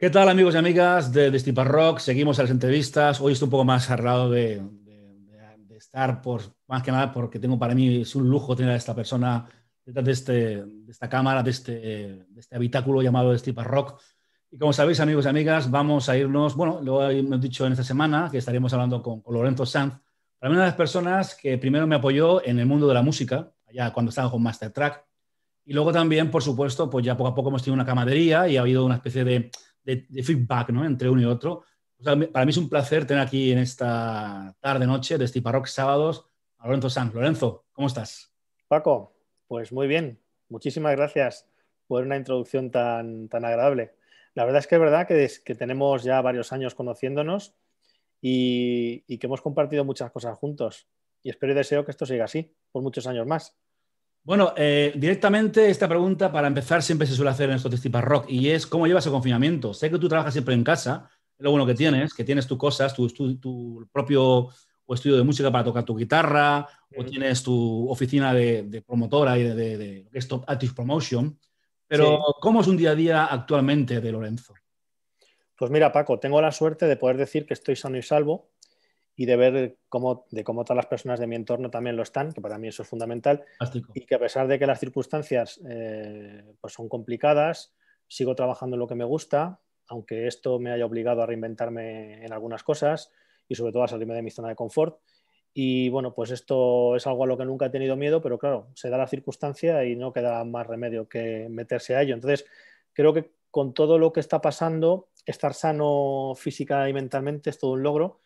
¿Qué tal amigos y amigas de Destipar Rock? Seguimos a las entrevistas. Hoy estoy un poco más cerrado de, estar, por, más que nada porque tengo para mí, es un lujo tener a esta persona detrás de, este, de esta cámara, de este, este habitáculo llamado Destipar Rock. Y como sabéis amigos y amigas, vamos a irnos, bueno, lo hemos dicho en esta semana que estaremos hablando con, con Lorenzo Sanz, para mí una de las personas que primero me apoyó en el mundo de la música, allá cuando estaba con Master Track. Y luego también, por supuesto, pues ya poco a poco hemos tenido una camadería y ha habido una especie de de, feedback entre uno y otro. para mí es un placer tener aquí en esta tarde-noche de Stiparock sábados a Lorenzo San Lorenzo, ¿cómo estás? Paco, pues muy bien. Muchísimas gracias por una introducción tan, agradable. La verdad es que es verdad que, tenemos ya varios años conociéndonos y que hemos compartido muchas cosas juntos. Y espero y deseo que esto siga así por muchos años más. Bueno, eh, directamente esta pregunta para empezar siempre se suele hacer en estos Tipas Rock y es ¿cómo llevas el confinamiento? Sé que tú trabajas siempre en casa, es lo bueno que tienes, que tienes tus cosas, tu, tu propio estudio de música para tocar tu guitarra, o mm. tienes tu oficina de, promotora y de, de, Stop Active Promotion. Pero, ¿cómo es un día a día actualmente de Lorenzo? Pues mira, Paco, tengo la suerte de poder decir que estoy sano y salvo, y de ver cómo, de cómo todas las personas de mi entorno también lo están, que para mí eso es fundamental, y que a pesar de que las circunstancias eh, pues son complicadas, sigo trabajando en lo que me gusta, aunque esto me haya obligado a reinventarme en algunas cosas y sobre todo a salirme de mi zona de confort. Y bueno, pues esto es algo a lo que nunca he tenido miedo, pero claro, se da la circunstancia y no queda más remedio que meterse a ello. Entonces, creo que con todo lo que está pasando, estar sano física y mentalmente es todo un logro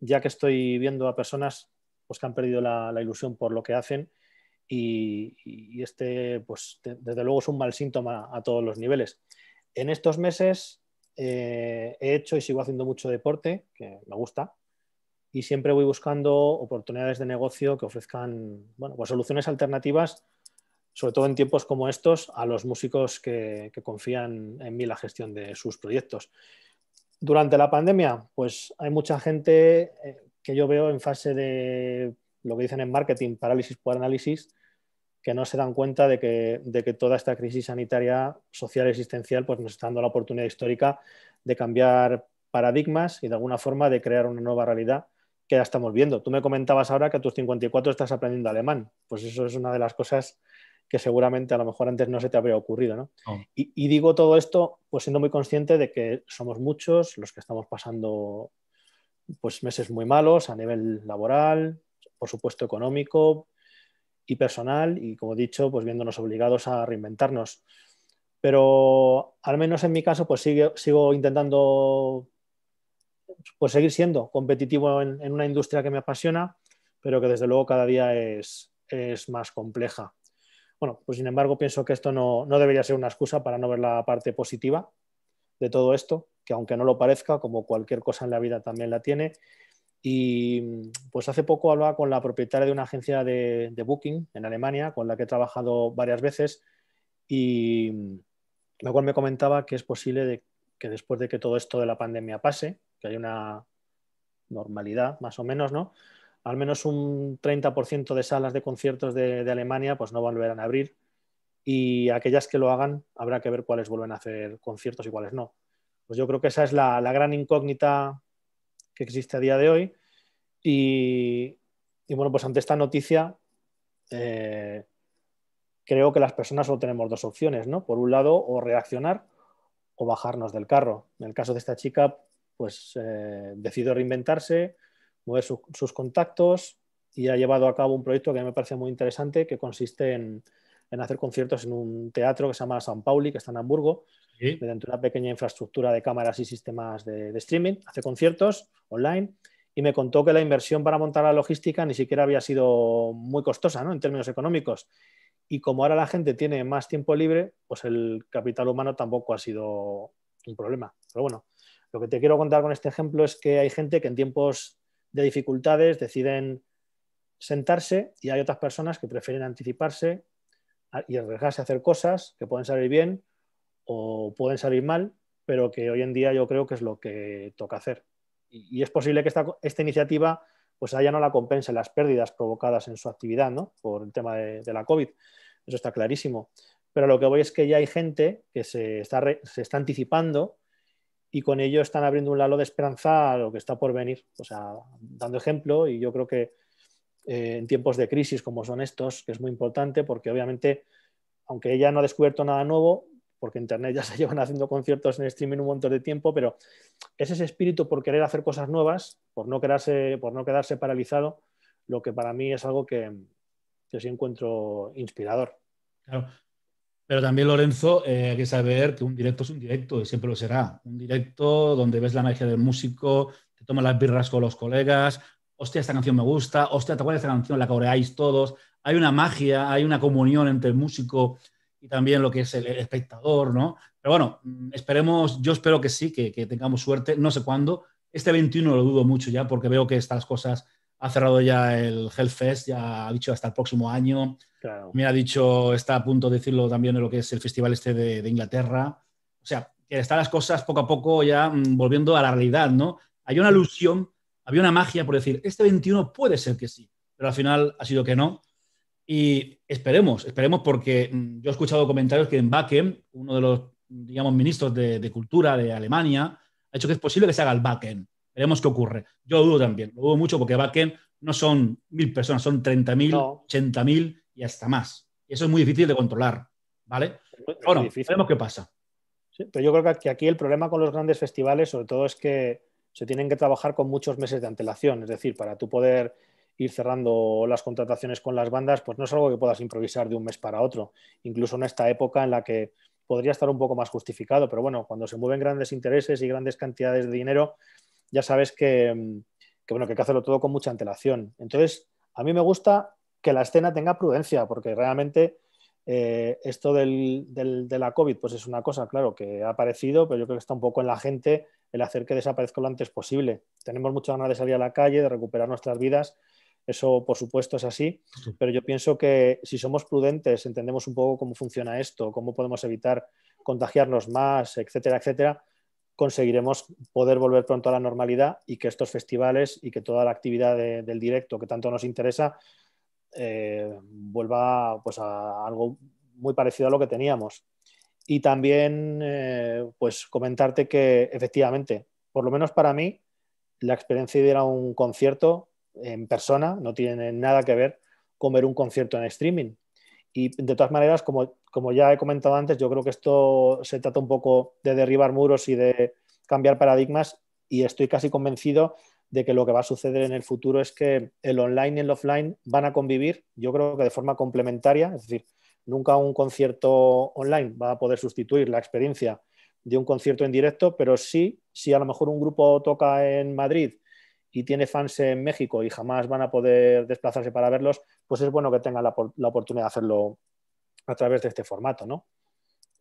ya que estoy viendo a personas pues, que han perdido la, ilusión por lo que hacen y, este, pues, desde luego es un mal síntoma a todos los niveles. En estos meses eh, he hecho y sigo haciendo mucho deporte, que me gusta, y siempre voy buscando oportunidades de negocio que ofrezcan pues, soluciones alternativas, sobre todo en tiempos como estos, a los músicos que confían en mí la gestión de sus proyectos. Durante la pandemia, pues hay mucha gente eh, que yo veo en fase de lo que dicen en marketing, parálisis por análisis, que no se dan cuenta de que, de que, toda esta crisis sanitaria, social existencial pues nos está dando la oportunidad histórica de cambiar paradigmas y de alguna forma de crear una nueva realidad que ya estamos viendo. Tú me comentabas ahora que a tus 54 estás aprendiendo alemán. Pues eso es una de las cosas que seguramente a lo mejor antes no se te habría ocurrido. Y, digo todo esto pues siendo muy consciente de que somos muchos los que estamos pasando pues meses muy malos a nivel laboral, por supuesto económico y personal y como he dicho pues viéndonos obligados a reinventarnos. Pero al menos en mi caso pues sigue, sigo intentando pues seguir siendo competitivo en, en, una industria que me apasiona, pero que desde luego cada día es, es más compleja. Bueno, pues sin embargo pienso que esto no, debería ser una excusa para no ver la parte positiva de todo esto, que aunque no lo parezca, como cualquier cosa en la vida también la tiene. Y pues hace poco hablaba con la propietaria de una agencia de, booking en Alemania, con la que he trabajado varias veces, y la cual me comentaba que es posible que después de que todo esto de la pandemia pase, que hay una normalidad más o menos, ¿no? al menos un 30% de salas de conciertos de, Alemania pues no volverán a abrir y aquellas que lo hagan habrá que ver cuáles vuelven a hacer conciertos y cuáles no. Pues yo creo que esa es la, gran incógnita que existe a día de hoy y, bueno, pues ante esta noticia eh, creo que las personas solo tenemos dos opciones, ¿no? Por un lado, o reaccionar o bajarnos del carro. En el caso de esta chica, pues eh, decidió reinventarse, sus contactos y ha llevado a cabo un proyecto que me parece muy interesante que consiste en, hacer conciertos en un teatro que se llama San Pauli, que está en Hamburgo, dentro de una pequeña infraestructura de cámaras y sistemas de, streaming. Hace conciertos online y me contó que la inversión para montar la logística ni siquiera había sido muy costosa ¿no? en términos económicos. Y como ahora la gente tiene más tiempo libre, pues el capital humano tampoco ha sido un problema. Pero bueno, lo que te quiero contar con este ejemplo es que hay gente que en tiempos de dificultades deciden sentarse y hay otras personas que prefieren anticiparse y arriesgarse a hacer cosas que pueden salir bien o pueden salir mal, pero que hoy en día yo creo que es lo que toca hacer. Y, es posible que esta, esta iniciativa pues a no la compense las pérdidas provocadas en su actividad ¿no? por el tema de, la COVID. Eso está clarísimo. Pero lo que voy es que ya hay gente que está, se está anticipando y con ello están abriendo un lalo de esperanza a lo que está por venir. O sea, dando ejemplo, y yo creo que eh, en tiempos de crisis como son estos, que es muy importante porque obviamente, aunque ella no ha descubierto nada nuevo, porque Internet ya se llevan haciendo conciertos en streaming un montón de tiempo, pero es ese espíritu por querer hacer cosas nuevas, por no quedarse, por no quedarse paralizado, lo que para mí es algo que, que sí encuentro inspirador. Claro, pero también, Lorenzo, eh, hay que saber que un directo es un directo y siempre lo será. Un directo donde ves la magia del músico, te tomas las birras con los colegas, hostia, esta canción me gusta, hostia, ¿te acuerdas de esta canción? La coreáis todos. Hay una magia, hay una comunión entre el músico y también lo que es el espectador, ¿no? Pero bueno, mm, esperemos, yo espero que sí, que, que tengamos suerte, no sé cuándo. Este 21 lo dudo mucho ya porque veo que estas cosas ha cerrado ya el Hellfest, ya ha dicho hasta el próximo año. Me ha dicho, está a punto de decirlo también en lo que es el festival este de, Inglaterra. O sea, que están las cosas poco a poco ya mm, volviendo a la realidad, ¿no? Hay una alusión, había una magia por decir, este 21 puede ser que sí, pero al final ha sido que no. Y esperemos, esperemos porque mm, yo he escuchado comentarios que en Backen, uno de los, digamos, ministros de, Cultura de Alemania, ha dicho que es posible que se haga el Backen. Veremos qué ocurre. Yo dudo también, lo dudo mucho porque Bakken no son mil personas, son 30.000, ochenta 80.000 y hasta más. Y eso es muy difícil de controlar, ¿vale? Ahora, veremos qué pasa. Sí, pero yo creo que aquí el problema con los grandes festivales, sobre todo, es que se tienen que trabajar con muchos meses de antelación. Es decir, para tú poder ir cerrando las contrataciones con las bandas, pues no es algo que puedas improvisar de un mes para otro. Incluso en esta época en la que podría estar un poco más justificado, pero bueno, cuando se mueven grandes intereses y grandes cantidades de dinero, ya sabes que, bueno, que hay que hacerlo todo con mucha antelación. Entonces, a mí me gusta que la escena tenga prudencia, porque realmente eh, esto del, de la COVID, pues es una cosa, claro, que ha aparecido, pero yo creo que está un poco en la gente el hacer que desaparezca lo antes posible. Tenemos muchas ganas de salir a la calle, de recuperar nuestras vidas, eso por supuesto es así, pero yo pienso que si somos prudentes, entendemos un poco cómo funciona esto, cómo podemos evitar contagiarnos más, etcétera, etcétera, conseguiremos poder volver pronto a la normalidad y que estos festivales y que toda la actividad del directo que tanto nos interesa eh, vuelva pues, a algo muy parecido a lo que teníamos. Y también eh, pues comentarte que efectivamente, por lo menos para mí, la experiencia de ir a un concierto en persona no tiene nada que ver con ver un concierto en streaming. Y de todas maneras, como como ya he comentado antes, yo creo que esto se trata un poco de derribar muros y de cambiar paradigmas y estoy casi convencido de que lo que va a suceder en el futuro es que el online y el offline van a convivir, yo creo que de forma complementaria, es decir, nunca un concierto online va a poder sustituir la experiencia de un concierto en directo, pero sí, si a lo mejor un grupo toca en Madrid y tiene fans en México y jamás van a poder desplazarse para verlos, pues es bueno que tengan la, la oportunidad de hacerlo a través de este formato, ¿no?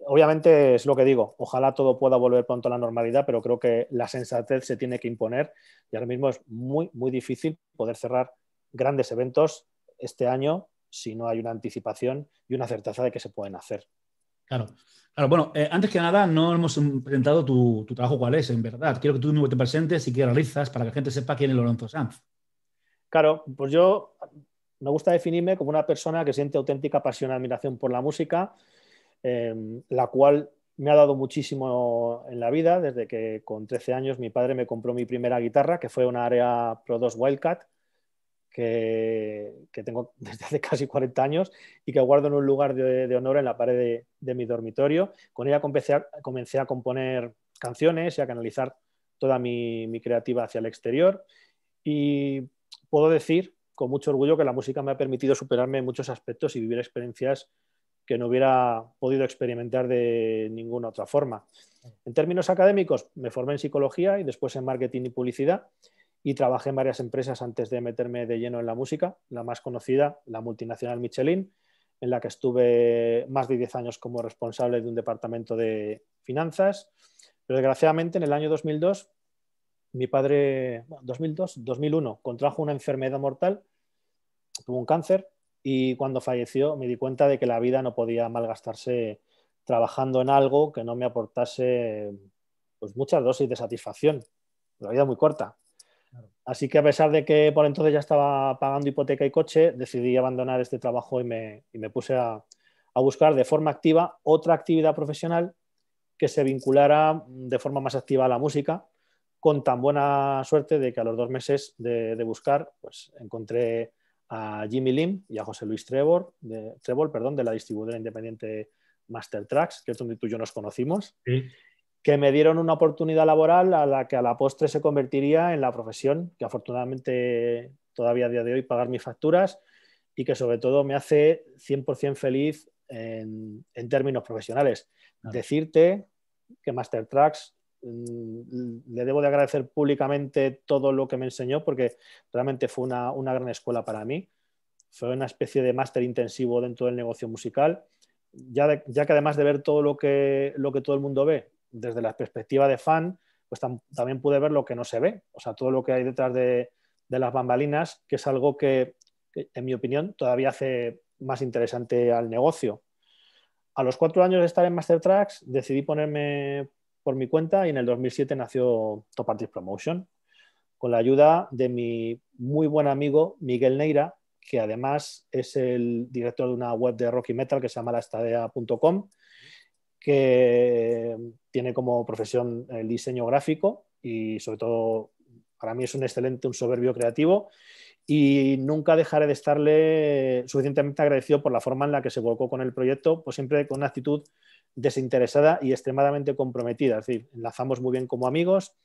Obviamente es lo que digo, ojalá todo pueda volver pronto a la normalidad, pero creo que la sensatez se tiene que imponer y ahora mismo es muy, muy difícil poder cerrar grandes eventos este año si no hay una anticipación y una certeza de que se pueden hacer. Claro, claro. Bueno, eh, antes que nada, no hemos presentado tu, trabajo cuál es, en verdad. Quiero que tú te presentes y que realizas para que la gente sepa quién es Lorenzo Sanz. Claro, pues yo me gusta definirme como una persona que siente auténtica pasión y admiración por la música, em, la cual me ha dado muchísimo en la vida, desde que con 13 años mi padre me compró mi primera guitarra, que fue una Area Pro 2 Wildcat, que, tengo desde hace casi 40 años y que guardo en un lugar de, honor en la pared de, mi dormitorio. Con ella comencé a, componer canciones y a canalizar toda mi, mi creativa hacia el exterior. Y puedo decir con mucho orgullo que la música me ha permitido superarme en muchos aspectos y vivir experiencias que no hubiera podido experimentar de ninguna otra forma. En términos académicos, me formé en psicología y después en marketing y publicidad y trabajé en varias empresas antes de meterme de lleno en la música, la más conocida, la multinacional Michelin, en la que estuve más de 10 años como responsable de un departamento de finanzas. Pero desgraciadamente en el año 2002 mi padre, 2002, 2001, contrajo una enfermedad mortal, tuvo un cáncer y cuando falleció me di cuenta de que la vida no podía malgastarse trabajando en algo que no me aportase pues, muchas dosis de satisfacción. La vida muy corta. Así que a pesar de que por entonces ya estaba pagando hipoteca y coche, decidí abandonar este trabajo y me, puse a, a buscar de forma activa otra actividad profesional que se vinculara de forma más activa a la música con tan buena suerte de que a los dos meses de, buscar, pues encontré a Jimmy Lim y a José Luis Trevor, de, Trevor perdón, de la distribuidora independiente Master Tracks, que es donde tú y yo nos conocimos, que me dieron una oportunidad laboral a la que a la postre se convertiría en la profesión, que afortunadamente todavía a día de hoy pagar mis facturas y que sobre todo me hace 100% feliz en, términos profesionales. Decirte que Master Tracks Mm, le debo de agradecer públicamente todo lo que me enseñó porque realmente fue una, gran escuela para mí. Fue una especie de máster intensivo dentro del negocio musical, ya, ya, que además de ver todo lo que, lo que todo el mundo ve desde la perspectiva de fan, pues también pude ver lo que no se ve, o sea, todo lo que hay detrás de, las bambalinas, que es algo que, que, en mi opinión, todavía hace más interesante al negocio. A los cuatro años de estar en Master Tracks, decidí ponerme por mi cuenta y en el 2007 nació Top Artist Promotion con la ayuda de mi muy buen amigo Miguel Neira, que además es el director de una web de rock y metal que se llama laestadea.com, que tiene como profesión el diseño gráfico y sobre todo para mí es un excelente, un soberbio creativo y nunca dejaré de estarle suficientemente agradecido por la forma en la que se volcó con el proyecto, pues siempre con una actitud desinteresada y extremadamente comprometida. Es decir, enlazamos muy bien como amigos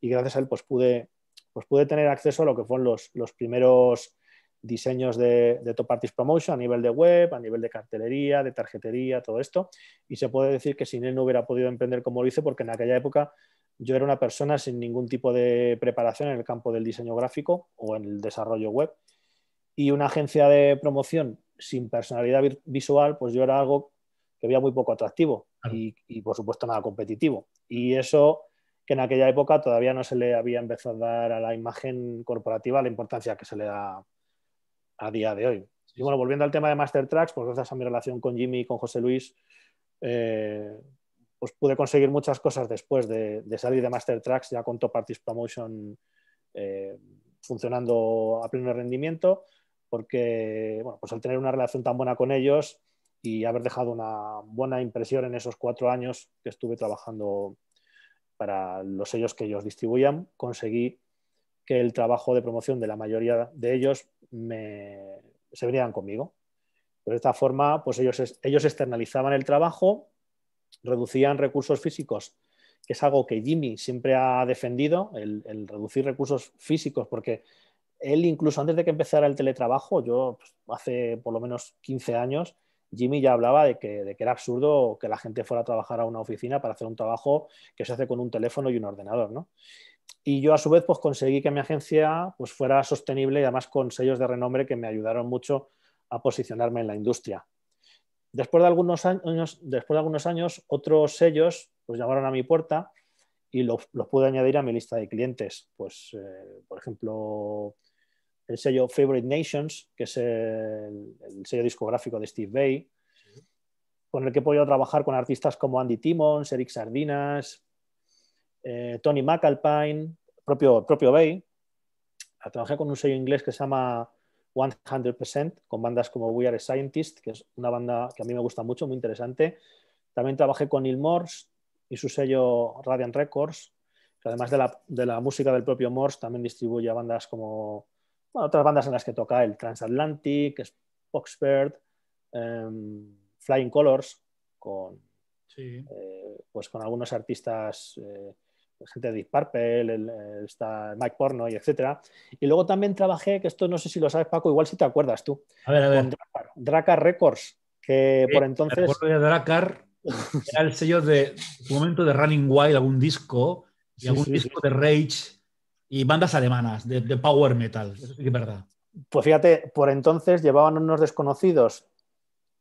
y gracias a él pues pude, pues pude tener acceso a lo que fueron los, los primeros diseños de, de, Top Artist Promotion a nivel de web, a nivel de cartelería, de tarjetería, todo esto. Y se puede decir que sin él no hubiera podido emprender como lo hice porque en aquella época yo era una persona sin ningún tipo de preparación en el campo del diseño gráfico o en el desarrollo web. Y una agencia de promoción sin personalidad visual, pues yo era algo que había muy poco atractivo y, por supuesto nada competitivo. Y eso que en aquella época todavía no se le había empezado a dar a la imagen corporativa la importancia que se le da a día de hoy. Y bueno, volviendo al tema de Master Tracks, pues gracias a mi relación con Jimmy y con José Luis, eh, pues pude conseguir muchas cosas después de, salir de Master Tracks ya con Top Artist Promotion eh, funcionando a pleno rendimiento, porque bueno, pues al tener una relación tan buena con ellos, y haber dejado una buena impresión en esos cuatro años que estuve trabajando para los sellos que ellos distribuían, conseguí que el trabajo de promoción de la mayoría de ellos se venían conmigo. de esta forma, pues ellos, ellos externalizaban el trabajo, reducían recursos físicos, que es algo que Jimmy siempre ha defendido, el, reducir recursos físicos, porque él incluso antes de que empezara el teletrabajo, yo pues, hace por lo menos 15 años, Jimmy ya hablaba de que, era absurdo que la gente fuera a trabajar a una oficina para hacer un trabajo que se hace con un teléfono y un ordenador, ¿no? Y yo a su vez pues conseguí que mi agencia pues fuera sostenible y además con sellos de renombre que me ayudaron mucho a posicionarme en la industria. Después de algunos años, después de algunos años otros sellos pues llamaron a mi puerta y los, pude añadir a mi lista de clientes. Pues, eh, por ejemplo, el sello Favorite Nations, que es el, sello discográfico de Steve Bay, con el que he podido trabajar con artistas como Andy Timmons, Eric Sardinas, eh, Tony McAlpine, propio, propio Bay. Trabajé con un sello inglés que se llama 100%, con bandas como We Are a Scientist, que es una banda que a mí me gusta mucho, muy interesante. También trabajé con Neil Morse y su sello Radiant Records, que además de la, de la música del propio Morse también distribuye bandas como otras bandas en las que toca el Transatlantic, Oxford, em, Flying Colors, con, eh, pues con algunos artistas, eh, pues gente de Deep Purple, Mike Porno y etcétera. Y luego también trabajé, que esto no sé si lo sabes, Paco, igual si te acuerdas tú, con Dracar, Records, que por entonces. Dracar era el sello de, un momento de Running Wild, algún disco, y algún disco de Rage y bandas alemanas de, power metal. verdad. Pues fíjate, por entonces llevaban unos desconocidos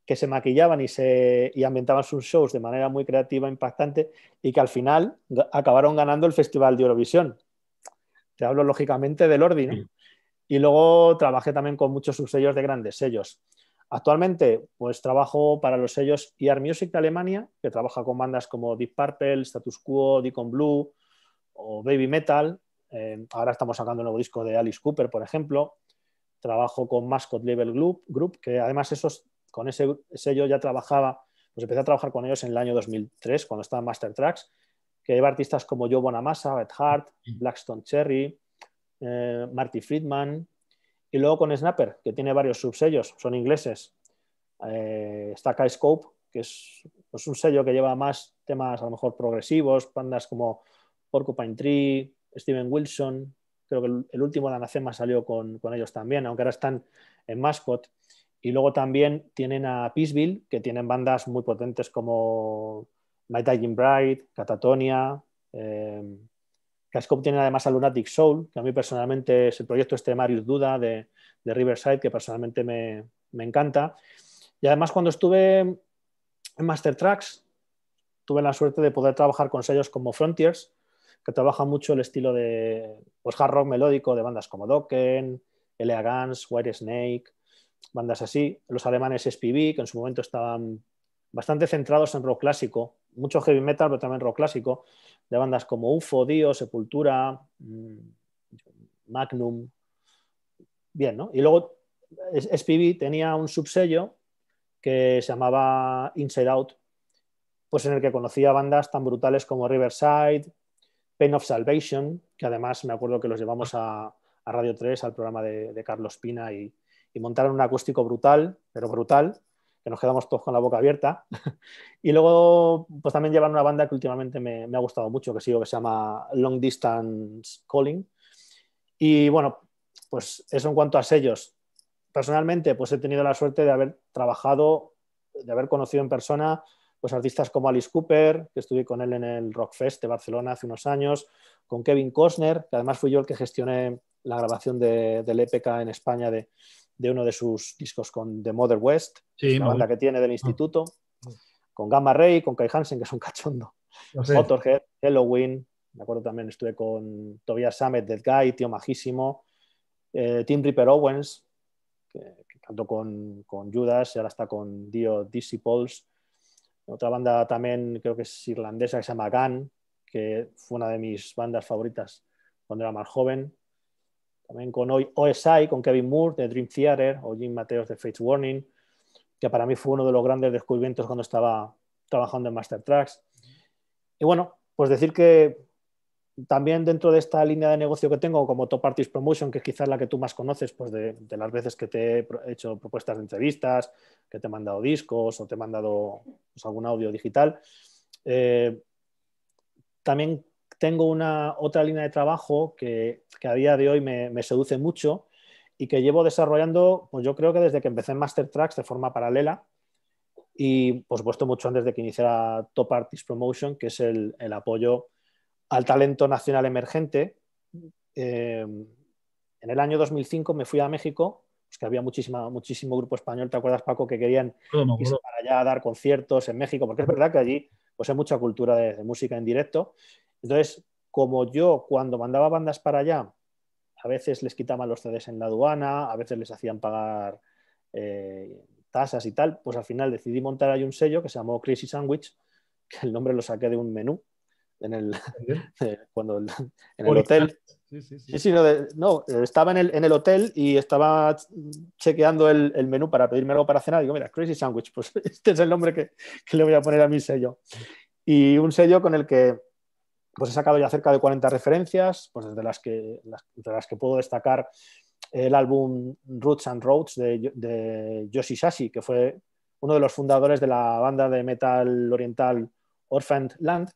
que se maquillaban y, se, ambientaban sus shows de manera muy creativa, impactante, y que al final acabaron ganando el Festival de Eurovisión. Te hablo lógicamente del Ordi, Y luego trabajé también con muchos subsellos de grandes sellos. Actualmente, pues trabajo para los sellos ER Music de Alemania, que trabaja con bandas como Deep Purple, Status Quo, Deacon Blue o Baby Metal, eh, ahora estamos sacando un nuevo disco de Alice Cooper, por ejemplo. Trabajo con Mascot Label Group, que además esos, con ese sello ya trabajaba, pues empecé a trabajar con ellos en el año 2003, cuando estaba en Master Tracks, que lleva artistas como Joe Bonamassa, Ed Hart, mm. Blackstone Cherry, eh, Marty Friedman, y luego con Snapper, que tiene varios subsellos, son ingleses. Eh, está Scope, que es pues, un sello que lleva más temas a lo mejor progresivos, bandas como Porcupine Tree, Steven Wilson, creo que el, último de Anacema salió con, ellos también, aunque ahora están en Mascot. Y luego también tienen a Peaceville, que tienen bandas muy potentes como My Dying Bride, Catatonia. Eh, Cascope tiene además a Lunatic Soul, que a mí personalmente es el proyecto este de Duda de, de Riverside, que personalmente me, me, encanta. Y además cuando estuve en Master Tracks, tuve la suerte de poder trabajar con sellos como Frontiers, que trabaja mucho el estilo de pues, hard rock melódico de bandas como Dokken, L.A. Guns, White Snake, bandas así. Los alemanes SPV, que en su momento estaban bastante centrados en rock clásico, mucho heavy metal, pero también rock clásico, de bandas como UFO, Dio, Sepultura, mm, Magnum. Bien, ¿no? Y luego SPB tenía un subsello que se llamaba Inside Out, pues en el que conocía bandas tan brutales como Riverside, Pain of Salvation, que además me acuerdo que los llevamos a, Radio 3, al programa de, Carlos Pina, y, montaron un acústico brutal, pero brutal, que nos quedamos todos con la boca abierta. y luego, pues también llevan una banda que últimamente me, ha gustado mucho, que sigo, que se llama Long Distance Calling. Y bueno, pues eso en cuanto a sellos. Personalmente, pues he tenido la suerte de haber trabajado, de haber conocido en persona pues artistas como Alice Cooper, que estuve con él en el Rockfest de Barcelona hace unos años, con Kevin Costner, que además fui yo el que gestioné la grabación del EPK en España de, de, uno de sus discos con The Mother West, la banda que tiene del ah. instituto, ah. con Gamma Ray, con Kai Hansen, que es un cachondo, no Halloween, me acuerdo también estuve con Tobias Sammet Dead Guy, tío majísimo, eh, Tim Ripper Owens, que, cantó con, con, Judas y ahora está con Dio Disciples. Otra banda también creo que es irlandesa que se llama Gun, que fue una de mis bandas favoritas cuando era más joven. También con OSI, con Kevin Moore de Dream Theater o Jim Mateos de Fates Warning, que para mí fue uno de los grandes descubrimientos cuando estaba trabajando en Master Tracks. Y bueno, pues decir que también dentro de esta línea de negocio que tengo como Top Artist Promotion, que es quizás la que tú más conoces, pues de, las veces que te he hecho propuestas de entrevistas, que te he mandado discos o te he mandado pues, algún audio digital, eh, también tengo una otra línea de trabajo que, a día de hoy me, seduce mucho y que llevo desarrollando, pues yo creo que desde que empecé en Master Tracks de forma paralela y por supuesto mucho antes de que iniciara Top Artist Promotion, que es el, el apoyo al talento nacional emergente. Eh, en el año 2005 me fui a México, pues que había muchísimo grupo español, ¿te acuerdas Paco? Que querían irse para allá a dar conciertos en México, porque es verdad que allí pues, hay mucha cultura de, música en directo. Entonces, como yo cuando mandaba bandas para allá, a veces les quitaban los CDs en la aduana, a veces les hacían pagar eh, tasas y tal, pues al final decidí montar ahí un sello que se llamó Crazy Sandwich, que el nombre lo saqué de un menú en el, eh, cuando, en el hotel. Sí, sí, sí. no, no, estaba en el, en el, hotel y estaba chequeando el, el, menú para pedirme algo para cenar. Digo, mira, Crazy Sandwich, pues este es el nombre que, que, le voy a poner a mi sello. Y un sello con el que pues he sacado ya cerca de 40 referencias, pues desde las que, las, las que puedo destacar el álbum Roots and Roads de, de Yoshi Sashi, que fue uno de los fundadores de la banda de metal oriental Orphaned Land,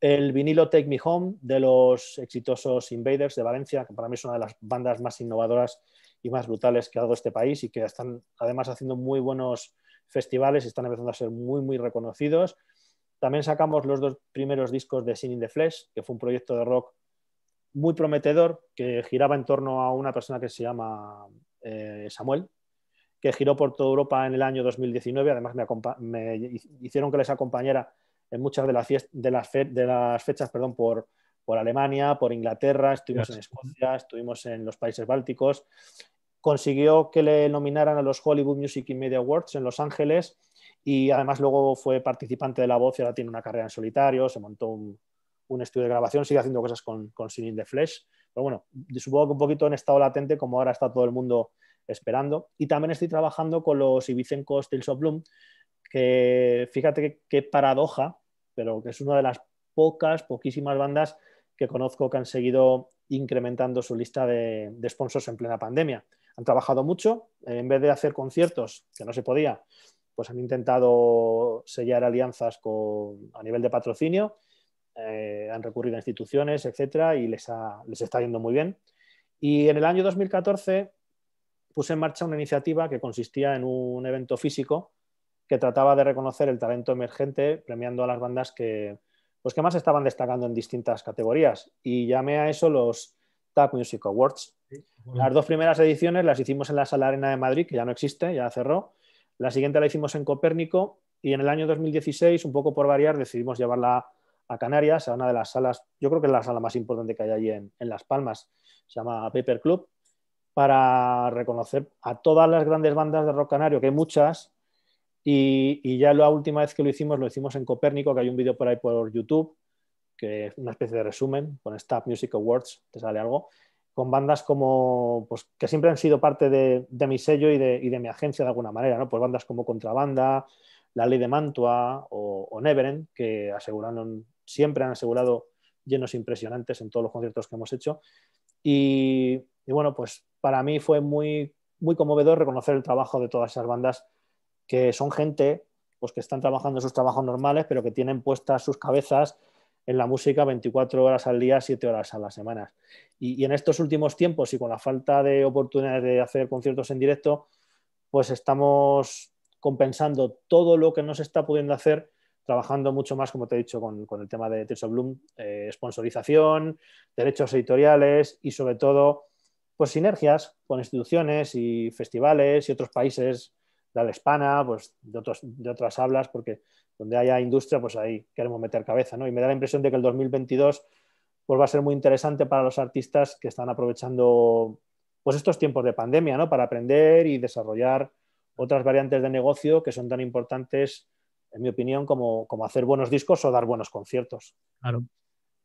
el vinilo Take Me Home de los exitosos Invaders de Valencia, que para mí es una de las bandas más innovadoras y más brutales que ha dado este país y que están además haciendo muy buenos festivales y están empezando a ser muy, muy reconocidos. También sacamos los dos primeros discos de Sin in the Flesh, que fue un proyecto de rock muy prometedor que giraba en torno a una persona que se llama eh, Samuel, que giró por toda Europa en el año 2019. Además, me hicieron que les acompañara en muchas de las, fechas perdón, por, por Alemania, por Inglaterra, estuvimos en Escocia, estuvimos en los países bálticos. Consiguió que le nominaran a los Hollywood Music and Media Awards en Los Ángeles y además luego fue participante de La Voz y ahora tiene una carrera en solitario, se montó un, estudio de grabación, sigue haciendo cosas con, con Sin in the Flesh. Pero bueno, supongo que un poquito en estado latente, como ahora está todo el mundo esperando. Y también estoy trabajando con los Ibicencos Tales of Bloom, que fíjate qué paradoja, pero que es una de las pocas, poquísimas bandas que conozco que han seguido incrementando su lista de, sponsors en plena pandemia. Han trabajado mucho, eh, en vez de hacer conciertos, que no se podía, pues han intentado sellar alianzas a nivel de patrocinio, eh, han recurrido a instituciones, etcétera, y les, les está yendo muy bien. Y en el año 2014 puse en marcha una iniciativa que consistía en un evento físico que trataba de reconocer el talento emergente premiando a las bandas que, pues, que más estaban destacando en distintas categorías. Y llamé a eso los TAC Music Awards. Las dos primeras ediciones las hicimos en la Sala Arena de Madrid, que ya no existe, ya cerró. La siguiente la hicimos en Copérnico y en el año 2016, un poco por variar, decidimos llevarla a Canarias, a una de las salas, yo creo que es la sala más importante que hay allí en, en Las Palmas, se llama Paper Club, para reconocer a todas las grandes bandas de rock canario, que hay muchas, y, ya la última vez que lo hicimos, lo hicimos en Copérnico, que hay un vídeo por ahí por YouTube, que es una especie de resumen, con Stab Music Awards, te sale algo, con bandas como, pues, que siempre han sido parte de, mi sello y de, mi agencia de alguna manera, ¿no? Pues bandas como Contrabanda, La Ley de Mantua o, Neverend, que aseguraron, siempre han asegurado llenos impresionantes en todos los conciertos que hemos hecho. Y, bueno, pues para mí fue muy, muy conmovedor reconocer el trabajo de todas esas bandas que son gente pues, que están trabajando en sus trabajos normales, pero que tienen puestas sus cabezas en la música 24 horas al día, 7 horas a la semana. Y, en estos últimos tiempos y con la falta de oportunidades de hacer conciertos en directo, pues estamos compensando todo lo que no se está pudiendo hacer trabajando mucho más, como te he dicho, con, el tema de Teso Bloom, eh, sponsorización, derechos editoriales y sobre todo, pues sinergias con instituciones y festivales y otros países de la hispana, pues de, de otras hablas, porque donde haya industria, pues ahí queremos meter cabeza, ¿no? Y me da la impresión de que el 2022 pues va a ser muy interesante para los artistas que están aprovechando pues estos tiempos de pandemia, ¿no? Para aprender y desarrollar otras variantes de negocio que son tan importantes, en mi opinión, como, como hacer buenos discos o dar buenos conciertos. Claro.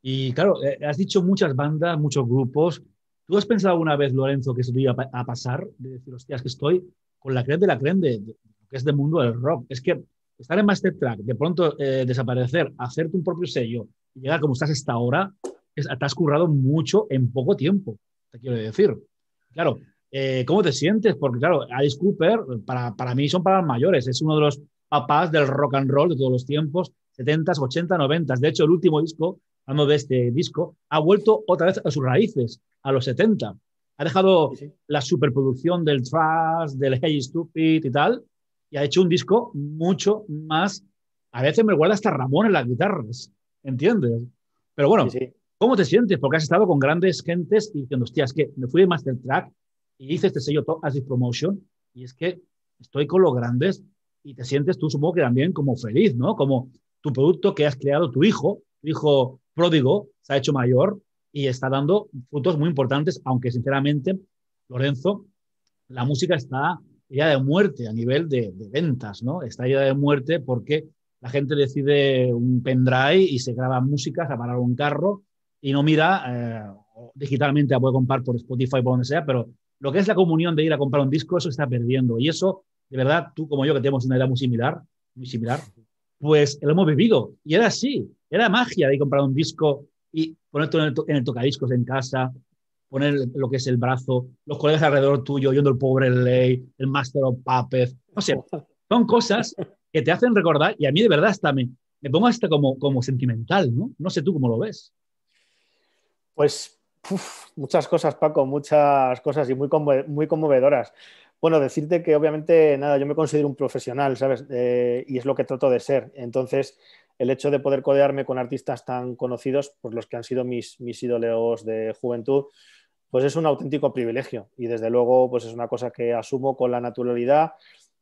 Y claro, eh, has dicho muchas bandas, muchos grupos. ¿Tú has pensado alguna vez, Lorenzo, que eso iba a pasar? De decir, días que estoy con la creen de la creen de, que es del mundo del rock. Es que estar en Master Track, de pronto eh, desaparecer, hacerte un propio sello y llegar como estás hasta ahora, te has currado mucho en poco tiempo, te quiero decir. Claro, eh, ¿cómo te sientes? Porque claro, Alice Cooper, para, para mí son palabras mayores, es uno de los papás del rock and roll de todos los tiempos, 70s, 80, 90. De hecho, el último disco, hablando de este disco, ha vuelto otra vez a sus raíces, a los 70. Ha dejado la superproducción del trash, del Hey Stupid y tal, y ha hecho un disco mucho más. A veces me guarda hasta Ramón en las guitarras, ¿entiendes? Pero bueno, ¿cómo te sientes? Porque has estado con grandes gentes y diciendo, hostia, es que me fui de Master Track y hice este sello Top If Promotion, y es que estoy con los grandes y te sientes tú, supongo que también como feliz, ¿no? Como tu producto que has creado, tu hijo, tu hijo pródigo, se ha hecho mayor, y está dando frutos muy importantes, aunque sinceramente, Lorenzo, la música está ya de muerte a nivel de, ventas, ¿no? Está ya de muerte porque la gente decide un pendrive y se graba música, se para un carro y no mira, eh, digitalmente a puede comprar por Spotify, por donde sea, pero lo que es la comunión de ir a comprar un disco, eso está perdiendo. Y eso, de verdad, tú como yo, que tenemos una edad muy similar, muy similar, pues lo hemos vivido. Y era así, era magia de ir a comprar un disco y poner en el, en el tocadiscos en casa, poner lo que es el brazo, los colegas alrededor tuyo, yendo el pobre ley, el Master of Puppets, no sé, son cosas que te hacen recordar y a mí de verdad hasta me, pongo hasta como, como sentimental, ¿no? No sé tú cómo lo ves. Pues muchas cosas, Paco, muchas cosas y muy, muy conmovedoras. Bueno, decirte que obviamente, nada, yo me considero un profesional, ¿sabes? Eh, y es lo que trato de ser. Entonces, el hecho de poder codearme con artistas tan conocidos, por pues los que han sido mis, mis ídolos de juventud, pues es un auténtico privilegio y desde luego pues es una cosa que asumo con la naturalidad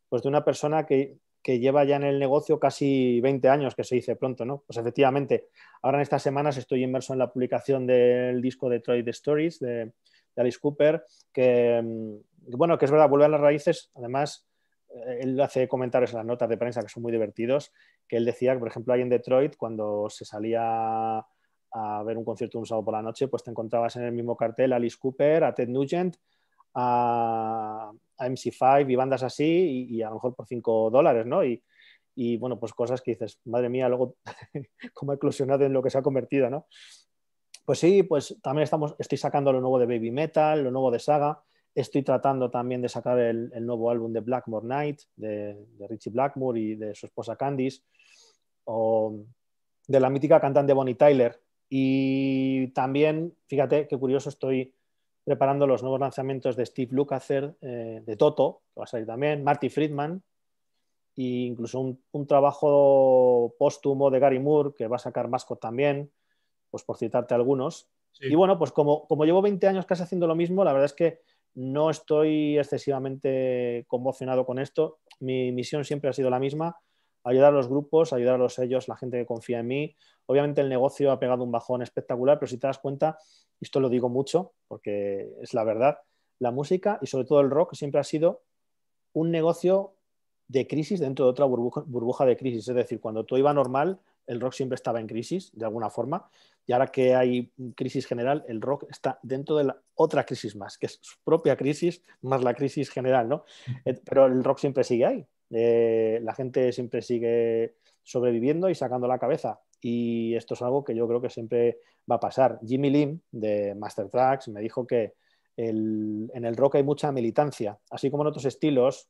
pues de una persona que, que lleva ya en el negocio casi 20 años, que se dice pronto, ¿no? Pues efectivamente, ahora en estas semanas estoy inmerso en la publicación del disco Detroit Stories de, de Alice Cooper, que, mm, bueno, que es verdad, vuelve a las raíces, además él hace comentarios en las notas de prensa que son muy divertidos, que él decía que, por ejemplo, ahí en Detroit, cuando se salía a ver un concierto un sábado por la noche, pues te encontrabas en el mismo cartel a Alice Cooper, a Ted Nugent, a, MC5 y bandas así, y, a lo mejor por 5 dólares, ¿no? Y, y, bueno, pues cosas que dices, madre mía, luego cómo ha eclosionado en lo que se ha convertido, ¿no? Pues sí, pues también estamos, estoy sacando lo nuevo de Baby Metal, lo nuevo de Saga, Estoy tratando también de sacar el, nuevo álbum de Blackmore Night, de, Richie Blackmore y de su esposa Candice, o de la mítica cantante Bonnie Tyler. Y también, fíjate qué curioso, estoy preparando los nuevos lanzamientos de Steve Lukather, eh, de Toto, que va a salir también, Marty Friedman, e incluso un, trabajo póstumo de Gary Moore, que va a sacar Mascot también, pues por citarte algunos. Y bueno, pues como, como llevo 20 años casi haciendo lo mismo, la verdad es que no estoy excesivamente conmocionado con esto. Mi misión siempre ha sido la misma, ayudar a los grupos, ayudar a los sellos, la gente que confía en mí. Obviamente el negocio ha pegado un bajón espectacular, pero si te das cuenta, y esto lo digo mucho porque es la verdad, la música y sobre todo el rock siempre ha sido un negocio de crisis dentro de otra burbuja, burbuja de crisis. Es decir, cuando todo iba normal, el rock siempre estaba en crisis, de alguna forma, y ahora que hay crisis general, el rock está dentro de la otra crisis más, que es su propia crisis más la crisis general, ¿no? Eh, pero el rock siempre sigue ahí, eh, la gente siempre sigue sobreviviendo y sacando la cabeza, y esto es algo que yo creo que siempre va a pasar. Jimmy Lim, de Master Tracks, me dijo que en el rock hay mucha militancia, así como en otros estilos,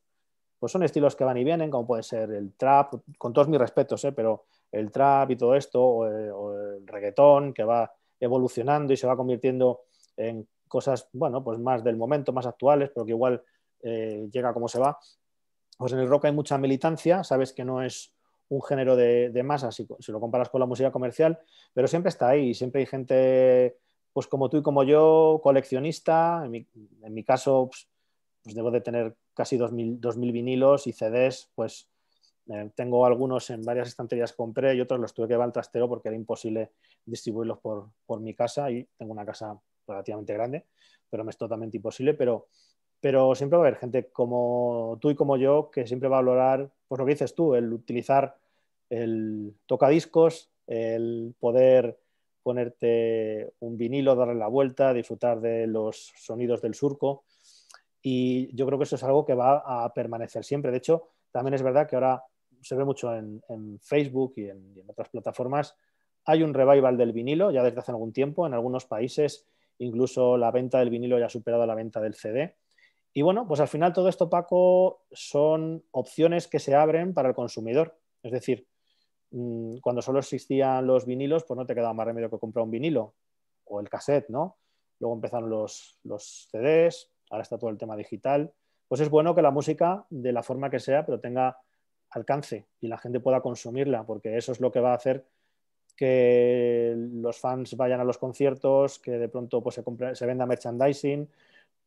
pues son estilos que van y vienen, como puede ser el trap, con todos mis respetos, ¿eh? pero el trap y todo esto, eh, o el, reggaetón, que va evolucionando y se va convirtiendo en cosas, bueno, pues más del momento, más actuales, porque igual eh, llega como se va. Pues en el rock hay mucha militancia, sabes que no es un género de, de masa si, si, lo comparas con la música comercial, pero siempre está ahí, siempre hay gente, pues como tú y como yo, coleccionista, en mi, caso, pues, pues, debo de tener casi dos 2000 vinilos y CDs, pues eh, tengo algunos en varias estanterías compré y otros los tuve que llevar al trastero porque era imposible distribuirlos por, por mi casa y tengo una casa relativamente grande, pero me es totalmente imposible, pero, pero siempre va a haber gente como tú y como yo que siempre va a valorar, pues lo que dices tú, el utilizar el tocadiscos, el poder ponerte un vinilo, darle la vuelta, disfrutar de los sonidos del surco. Y yo creo que eso es algo que va a permanecer siempre. De hecho, también es verdad que ahora se ve mucho en, Facebook y en, otras plataformas, hay un revival del vinilo ya desde hace algún tiempo. En algunos países incluso la venta del vinilo ya ha superado la venta del CD. Y bueno, pues al final todo esto, Paco, son opciones que se abren para el consumidor. Es decir, mm, cuando solo existían los vinilos, pues no te quedaba más remedio que comprar un vinilo o el cassette, ¿no? Luego empezaron los, los CDs, ahora está todo el tema digital. Pues es bueno que la música, de la forma que sea, pero tenga alcance y la gente pueda consumirla, porque eso es lo que va a hacer que los fans vayan a los conciertos, que de pronto pues, se, se venda merchandising,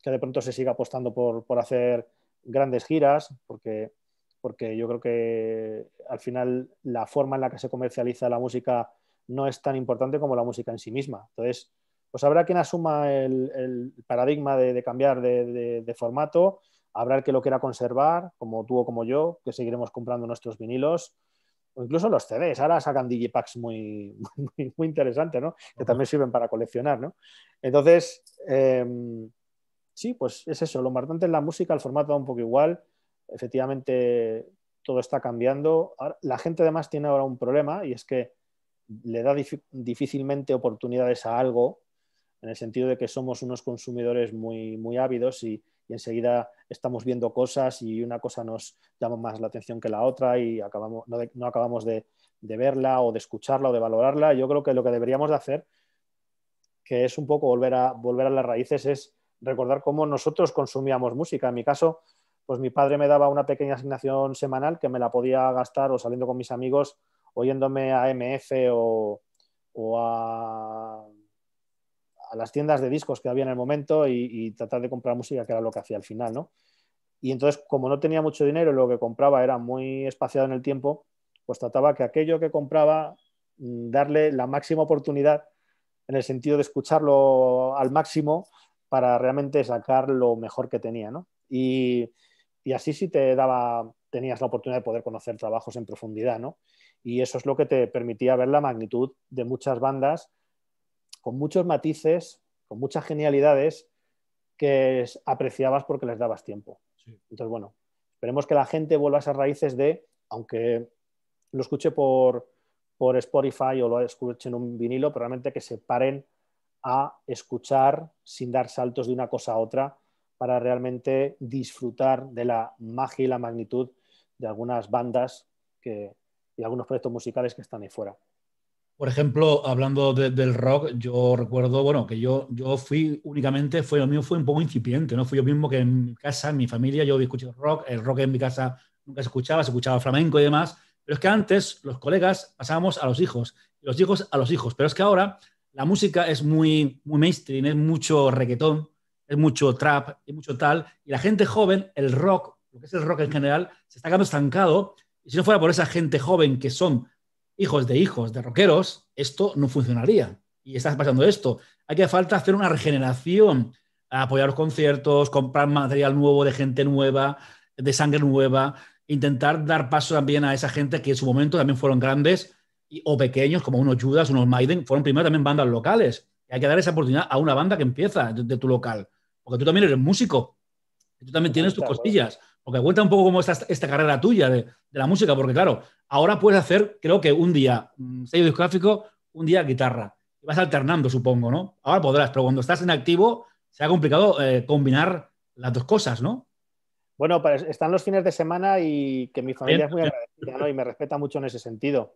que de pronto se siga apostando por, hacer grandes giras, porque, porque, yo creo que al final la forma en la que se comercializa la música no es tan importante como la música en sí misma. Entonces, pues habrá quien asuma el, paradigma de, cambiar de formato Habrá el que lo quiera conservar, como tú o como yo, que seguiremos comprando nuestros vinilos. O incluso los CDs, ahora sacan digipacks muy, muy, interesantes, ¿no? Que también sirven para coleccionar, ¿no? Entonces, em, sí, pues es eso, lo importante es la música, el formato da un poco igual, efectivamente todo está cambiando. la gente además tiene ahora un problema y es que le da difícilmente oportunidades a algo, en el sentido de que somos unos consumidores muy, muy ávidos y y enseguida estamos viendo cosas y una cosa nos llama más la atención que la otra y acabamos, no, acabamos de, verla o de escucharla o de valorarla. Yo creo que lo que deberíamos de hacer, que es un poco volver a, volver a las raíces, es recordar cómo nosotros consumíamos música. En mi caso, pues mi padre me daba una pequeña asignación semanal que me la podía gastar o saliendo con mis amigos oyéndome a MF o a las tiendas de discos que había en el momento y, tratar de comprar música, que era lo que hacía al final, ¿no? Y entonces, como no tenía mucho dinero, lo que compraba era muy espaciado en el tiempo, pues trataba que aquello que compraba, mm, darle la máxima oportunidad en el sentido de escucharlo al máximo para realmente sacar lo mejor que tenía, ¿no? Y, así si te daba, tenías la oportunidad de poder conocer trabajos en profundidad, ¿no? Y eso es lo que te permitía ver la magnitud de muchas bandas con muchos matices, con muchas genialidades que apreciabas porque les dabas tiempo. Entonces, bueno, esperemos que la gente vuelva a esas raíces de, aunque lo escuche por, Spotify o lo escuche en un vinilo, pero realmente que se paren a escuchar sin dar saltos de una cosa a otra para realmente disfrutar de la magia y la magnitud de algunas bandas y algunos proyectos musicales que están ahí fuera. Por ejemplo, hablando del rock, yo recuerdo, bueno, que yo, yo fui únicamente, fue lo mío fue un poco incipiente, ¿no? Fui yo mismo que en mi casa, en mi familia, yo había escuchado rock, el rock en mi casa nunca se escuchaba, se escuchaba flamenco y demás, pero es que antes los colegas pasábamos a los hijos, y los hijos a los hijos, pero es que ahora la música es muy, muy mainstream, es mucho reggaetón, es mucho trap, es mucho tal, y la gente joven, el rock, lo que es el rock en general, se está quedando estancado, y si no fuera por esa gente joven que son hijos de hijos de rockeros, esto no funcionaría. Y está pasando esto. Hay que falta hacer una regeneración, apoyar los conciertos, comprar material nuevo de gente nueva, de sangre nueva, intentar dar paso también a esa gente que en su momento también fueron grandes o pequeños, como unos Judas, unos Maiden, fueron primero también bandas locales. hay que dar esa oportunidad a una banda que empieza de, tu local. Porque tú también eres músico, tú también pues tienes tus costillas que cuenta un poco cómo está esta carrera tuya de, de, la música, porque claro, ahora puedes hacer, creo que un día mm, sello discográfico, un día guitarra. vas alternando, supongo, ¿no? Ahora podrás, pero cuando estás en activo, ha complicado eh, combinar las dos cosas, ¿no? Bueno, pues, están los fines de semana y que mi familia es muy agradecida y me respeta mucho en ese sentido.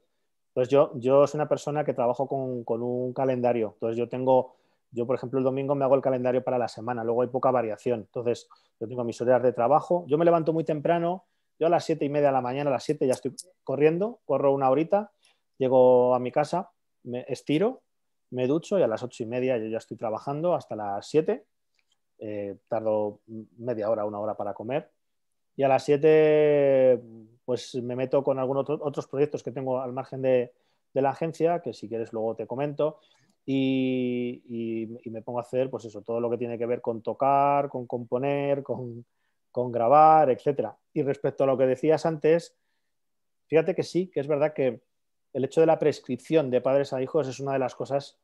Pues yo, yo soy una persona que trabajo con, con un calendario. Entonces yo tengo yo, por ejemplo, el domingo me hago el calendario para la semana, luego hay poca variación. Entonces, yo tengo mis horas de trabajo. Yo me levanto muy temprano, yo a las siete y media de la mañana, a las 7 ya estoy corriendo, corro una horita, llego a mi casa, me estiro, me ducho y a las ocho y media yo ya estoy trabajando hasta las 7. Eh, tardo media hora, una hora para comer. Y a las 7 pues me meto con algunos otros proyectos que tengo al margen de, de la agencia, que si quieres luego te comento y, me pongo a hacer, pues eso, todo lo que tiene que ver con tocar, con componer, con, con grabar, etc. Y respecto a lo que decías antes, fíjate que sí, que es verdad que el hecho de la prescripción de padres a hijos es una de las cosas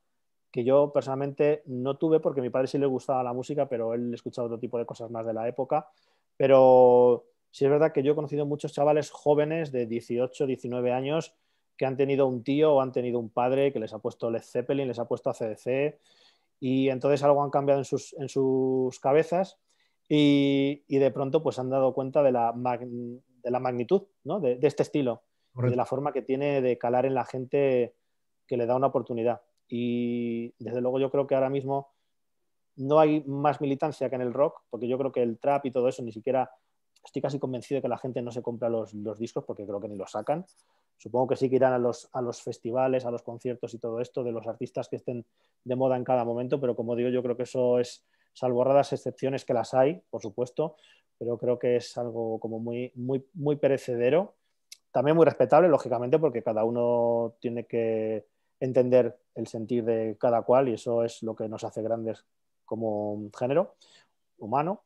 que yo personalmente no tuve porque mi padre sí le gustaba la música, pero él escuchaba otro tipo de cosas más de la época. Pero sí es verdad que yo he conocido muchos chavales jóvenes de 18, 19 años que han tenido un tío o han tenido un padre que les ha puesto Led Zeppelin, les ha puesto ACDC y entonces algo han cambiado en sus, en sus cabezas y, de pronto pues han dado cuenta de la, de la magnitud de, este estilo, de la forma que tiene de calar en la gente que le da una oportunidad. Y desde luego yo creo que ahora mismo no hay más militancia que en el rock, porque yo creo que el trap y todo eso ni siquiera estoy casi convencido de que la gente no se compra los, discos porque creo que ni los sacan. Supongo que sí que irán a los, a los festivales, a los conciertos y todo esto de los artistas que estén de moda en cada momento, pero como digo, yo creo que eso es, salvo raras excepciones que las hay, por supuesto, pero creo que es algo como muy, muy, muy perecedero. También muy respetable, lógicamente, porque cada uno tiene que entender el sentir de cada cual y eso es lo que nos hace grandes como género humano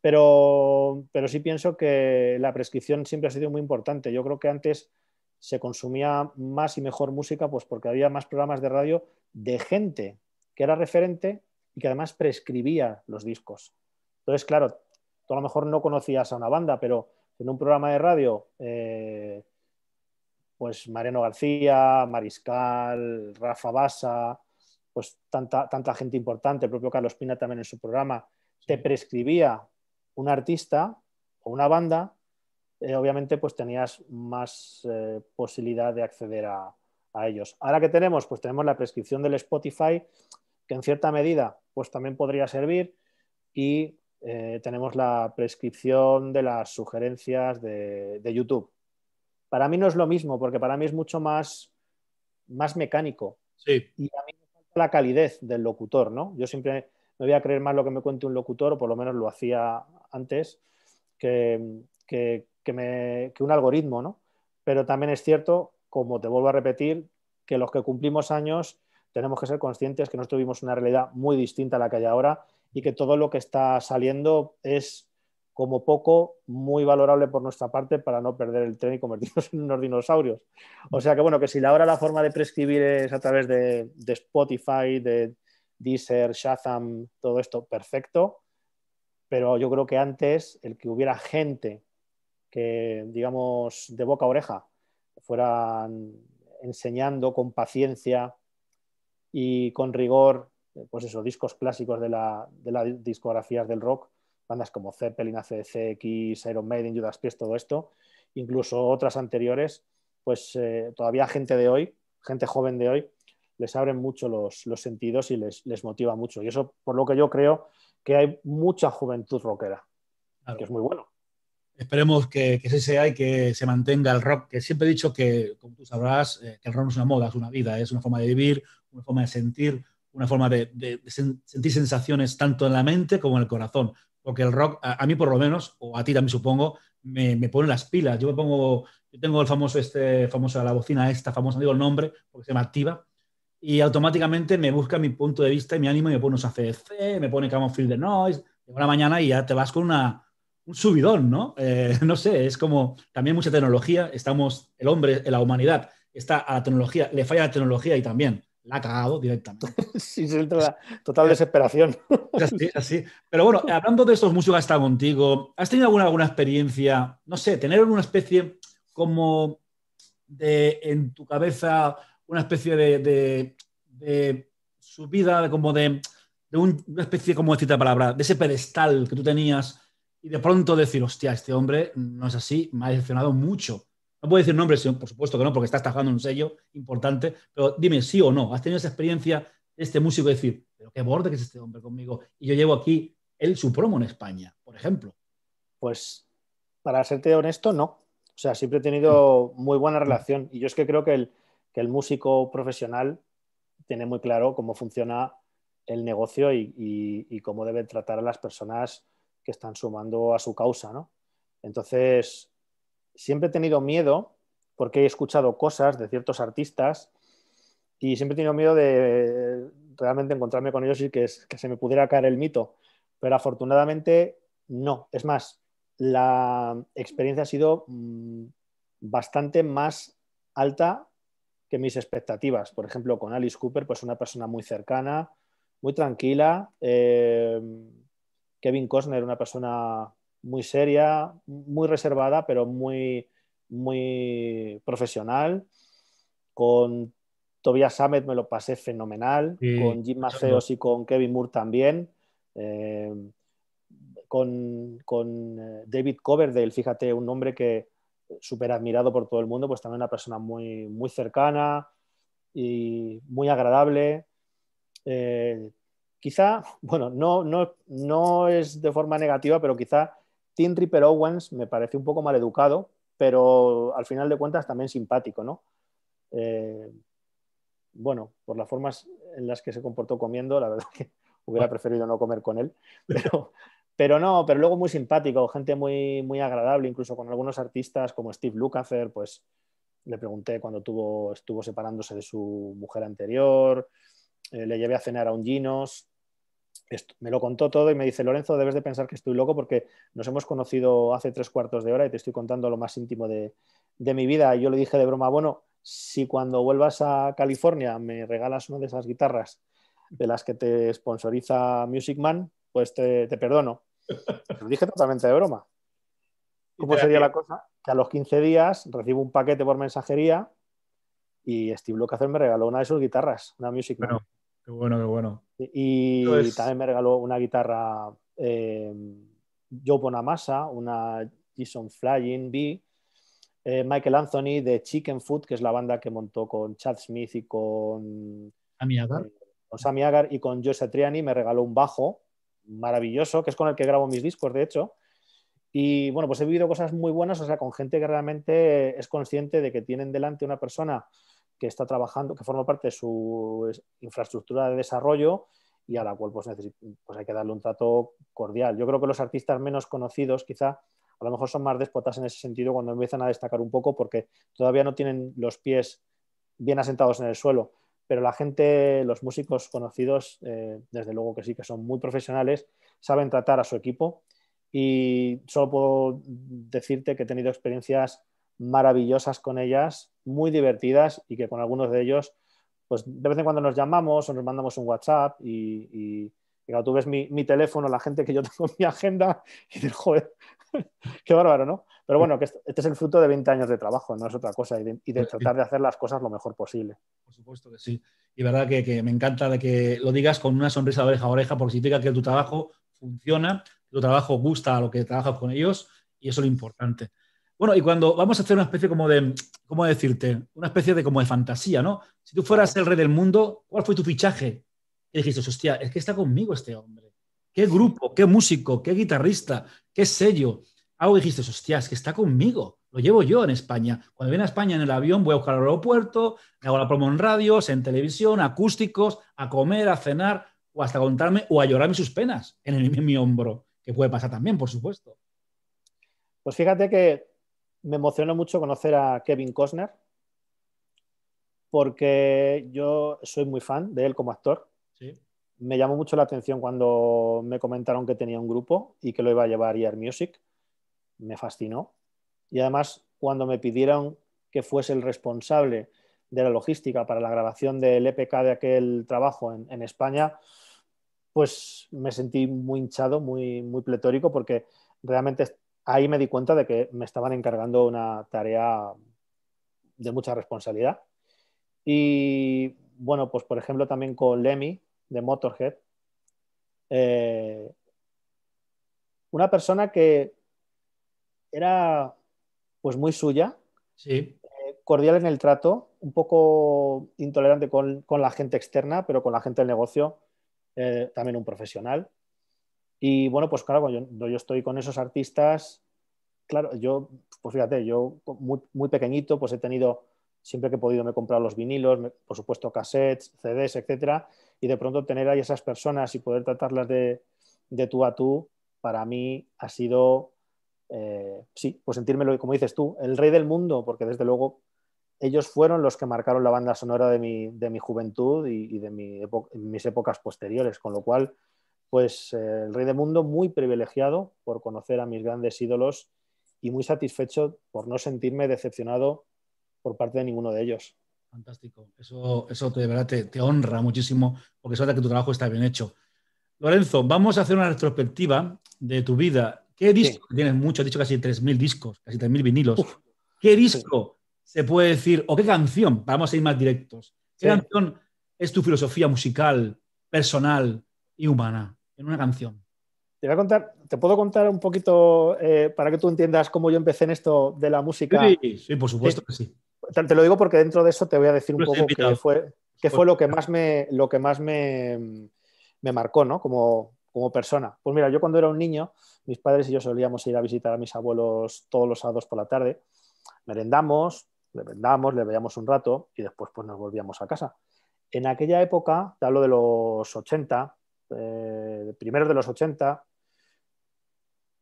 pero, pero sí pienso que la prescripción siempre ha sido muy importante. Yo creo que antes se consumía más y mejor música pues porque había más programas de radio de gente que era referente y que además prescribía los discos. Entonces, claro, tú a lo mejor no conocías a una banda, pero en un programa de radio, eh, pues Mariano García, Mariscal, Rafa Bassa, pues tanta, tanta gente importante, el propio Carlos Pina también en su programa, te prescribía un artista o una banda, eh, obviamente pues tenías más eh, posibilidad de acceder a, ellos. Ahora que tenemos, pues tenemos la prescripción del Spotify, que en cierta medida pues también podría servir y eh, tenemos la prescripción de las sugerencias de, YouTube. Para mí no es lo mismo, porque para mí es mucho más, más mecánico. Sí. Y a mí me falta la calidez del locutor, ¿no? Yo siempre me voy a creer más lo que me cuente un locutor, o por lo menos lo hacía antes, que, un algoritmo, ¿no? Pero también es cierto, como te vuelvo a repetir, que los que cumplimos años tenemos que ser conscientes que no tuvimos una realidad muy distinta a la que hay ahora y que todo lo que está saliendo es como poco muy valorable por nuestra parte para no perder el tren y convertirnos en unos dinosaurios. O sea que bueno, que si ahora la forma de prescribir es a través de Spotify, de Deezer, Shazam, todo esto, perfecto. Pero yo creo que antes el que hubiera gente que, digamos, de boca a oreja, fueran enseñando con paciencia y con rigor, pues eso, discos clásicos de las discografías del rock, bandas como Zeppelin, ACDCX, Iron Maiden, Judas Priest, todo esto, incluso otras anteriores, pues eh, todavía gente de hoy, gente joven de hoy, les abren mucho los, sentidos y les, les, motiva mucho. Y eso, por lo que yo creo, que hay mucha juventud rockera, que es muy bueno. Esperemos que, que, ese sea y que se mantenga el rock, que siempre he dicho que, como tú sabrás, eh, que el rock no es una moda, es una vida, es una forma de vivir, una forma de sentir, una forma de, sentir sensaciones tanto en la mente como en el corazón. Porque el rock, a, mí por lo menos, o a ti también supongo, me, me, pone las pilas. Yo me pongo, yo tengo el famoso, este famoso, la bocina esta famosa, digo el nombre, porque se me activa, y automáticamente me busca mi punto de vista y mi ánimo y me pone unos ACDC, me pone como Field de Noise, de la mañana y ya te vas con una, un subidón, ¿no? Eh, no sé, es como también mucha tecnología, estamos, el hombre, la humanidad está a la tecnología, le falla la tecnología y también la ha cagado directamente. Sí, total, total desesperación. Así, así. Pero bueno, hablando de estos músicos que has contigo, ¿has tenido alguna, alguna experiencia, no sé, tener una especie como de en tu cabeza una especie de, de, de subida, como de, una especie, como decirte la palabra, de ese pedestal que tú tenías y de pronto decir, hostia, este hombre no es así, me ha decepcionado mucho. No puedo decir nombre, por supuesto que no, porque está trabajando un sello importante, pero dime sí o no, ¿has tenido esa experiencia de este músico decir, pero qué borde que es este hombre conmigo? Y yo llevo aquí él su promo en España, por ejemplo. Pues, para serte honesto, no. O sea, siempre he tenido mm. muy buena relación. Y yo es que creo que el, que el músico profesional tiene muy claro cómo funciona el negocio y, cómo debe tratar a las personas que están sumando a su causa, Entonces, siempre he tenido miedo porque he escuchado cosas de ciertos artistas y siempre he tenido miedo de realmente encontrarme con ellos y que se me pudiera caer el mito. Pero afortunadamente no. Es más, la experiencia ha sido mm, bastante más alta mis expectativas. Por ejemplo, con Alice Cooper, pues una persona muy cercana, muy tranquila. Eh, Kevin Costner, una persona muy seria, muy reservada, pero muy, muy profesional. Con Tobias Sammet me lo pasé fenomenal. con Jim Maceos y con Kevin Moore también. Eh, con, con, eh, David Coverdale, fíjate, un nombre que, súper admirado por todo el mundo, pues también una persona muy, muy cercana y muy agradable. Eh, quizá, bueno, no, no, no, es de forma negativa, pero quizá Tim Ripper Owens me parece un poco mal educado, pero al final de cuentas también simpático, ¿no? Eh, bueno, por las formas en las que se comportó comiendo, la verdad que hubiera ah. preferido no comer con él, pero, pero no, pero luego muy simpático, gente muy, muy agradable, incluso con algunos artistas como Steve Lukather, pues le pregunté cuando tuvo, estuvo separándose de su mujer anterior, eh, le llevé a cenar a un Ginos, me lo contó todo y me dice, Lorenzo, debes de pensar que estoy loco porque nos hemos conocido hace tres cuartos de hora y te estoy contando lo más íntimo de, mi vida. Y yo le dije de broma, bueno, si cuando vuelvas a California me regalas una de esas guitarras de las que te sponsoriza Music Man, pues te perdono. Lo dije totalmente de broma. ¿Cómo sería la cosa? Que a los 15 días recibo un paquete por mensajería y Steve Lukather me regaló una de sus guitarras, una Music Bueno, qué bueno, qué bueno. Y, también me regaló una guitarra eh, Joe Bonamassa, una Jason Flying B, eh, Michael Anthony de Chicken Food, que es la banda que montó con Chad Smith y con Sammy Agar. Eh, Agar y con Joe Satriani, me regaló un bajo maravilloso, que es con el que grabo mis discos, de hecho. Y bueno, pues he vivido cosas muy buenas, o sea, con gente que realmente es consciente de que tienen delante una persona que está trabajando, que forma parte de su infraestructura de desarrollo y a la cual pues, pues, hay que darle un trato cordial. Yo creo que los artistas menos conocidos quizá a lo mejor son más déspotas en ese sentido cuando empiezan a destacar un poco porque todavía no tienen los pies bien asentados en el suelo pero la gente, los músicos conocidos, eh, desde luego que sí que son muy profesionales, saben tratar a su equipo y solo puedo decirte que he tenido experiencias maravillosas con ellas, muy divertidas y que con algunos de ellos, pues de vez en cuando nos llamamos o nos mandamos un WhatsApp y, y, claro, tú ves mi, mi, teléfono, la gente que yo tengo en mi agenda y dices, joder, qué bárbaro, ¿no? Pero bueno, que este es el fruto de 20 años de trabajo, no es otra cosa, y de, tratar de hacer las cosas lo mejor posible. Por supuesto que sí. Y verdad que, me encanta que lo digas con una sonrisa de oreja a oreja, porque significa que tu trabajo funciona, tu trabajo gusta a lo que trabajas con ellos, y eso es lo importante. Bueno, y cuando vamos a hacer una especie como de, ¿cómo decirte? Una especie de como de fantasía, ¿no? Si tú fueras el rey del mundo, ¿cuál fue tu fichaje? Y dijiste, hostia, es que está conmigo este hombre. ¿Qué grupo? ¿Qué músico? ¿Qué guitarrista? ¿Qué sello? algo dijiste, hostias, que está conmigo, lo llevo yo en España. Cuando viene a España en el avión, voy a buscar al aeropuerto, hago la promo en radios, en televisión, acústicos, a comer, a cenar, o hasta contarme o a llorarme sus penas en, mi hombro, que puede pasar también, por supuesto. Pues fíjate que me emocionó mucho conocer a Kevin Costner, porque yo soy muy fan de él como actor. Me llamó mucho la atención cuando me comentaron que tenía un grupo y que lo iba a llevar Air e Music me fascinó. Y además, cuando me pidieron que fuese el responsable de la logística para la grabación del EPK de aquel trabajo en, España, pues me sentí muy hinchado, muy, muy pletórico, porque realmente ahí me di cuenta de que me estaban encargando una tarea de mucha responsabilidad. Y bueno, pues por ejemplo también con Lemmy de Motorhead, eh, una persona que era pues muy suya, sí. Eh, cordial en el trato, un poco intolerante con, la gente externa, pero con la gente del negocio, eh, también un profesional. Y bueno, pues claro, cuando yo, estoy con esos artistas, claro, yo, pues fíjate, yo muy, pequeñito, pues he tenido, siempre que he podido me he comprado los vinilos, por supuesto cassettes, CDs, etc. y de pronto tener ahí esas personas y poder tratarlas de, de tú a tú, para mí ha sido eh, sí, pues sentirme, como dices tú, el rey del mundo, porque desde luego ellos fueron los que marcaron la banda sonora de mi, juventud y, de mis épocas posteriores, con lo cual, pues eh, el rey del mundo muy privilegiado por conocer a mis grandes ídolos y muy satisfecho por no sentirme decepcionado por parte de ninguno de ellos. Fantástico, eso, eso de verdad te, honra muchísimo porque eso que tu trabajo está bien hecho. Lorenzo, vamos a hacer una retrospectiva de tu vida ¿Qué disco? Tienes mucho, has dicho casi 3.000 discos, casi 3.000 vinilos. ¿Qué disco se puede decir, o qué canción, vamos a ir más directos, qué canción es tu filosofía musical, personal y humana en una canción? Te voy a contar, te puedo contar un poquito eh, para que tú entiendas cómo yo empecé en esto de la música. Sí, por supuesto que sí. Te, lo digo porque dentro de eso te voy a decir un poco qué fue, lo que más me, lo que más me, marcó, ¿no? Como, como persona. Pues mira, yo cuando era un niño, mis padres y yo solíamos ir a visitar a mis abuelos todos los sábados por la tarde. Merendamos, vendamos, le veíamos un rato y después pues, nos volvíamos a casa. En aquella época, te hablo de los 80, eh, primeros de los 80,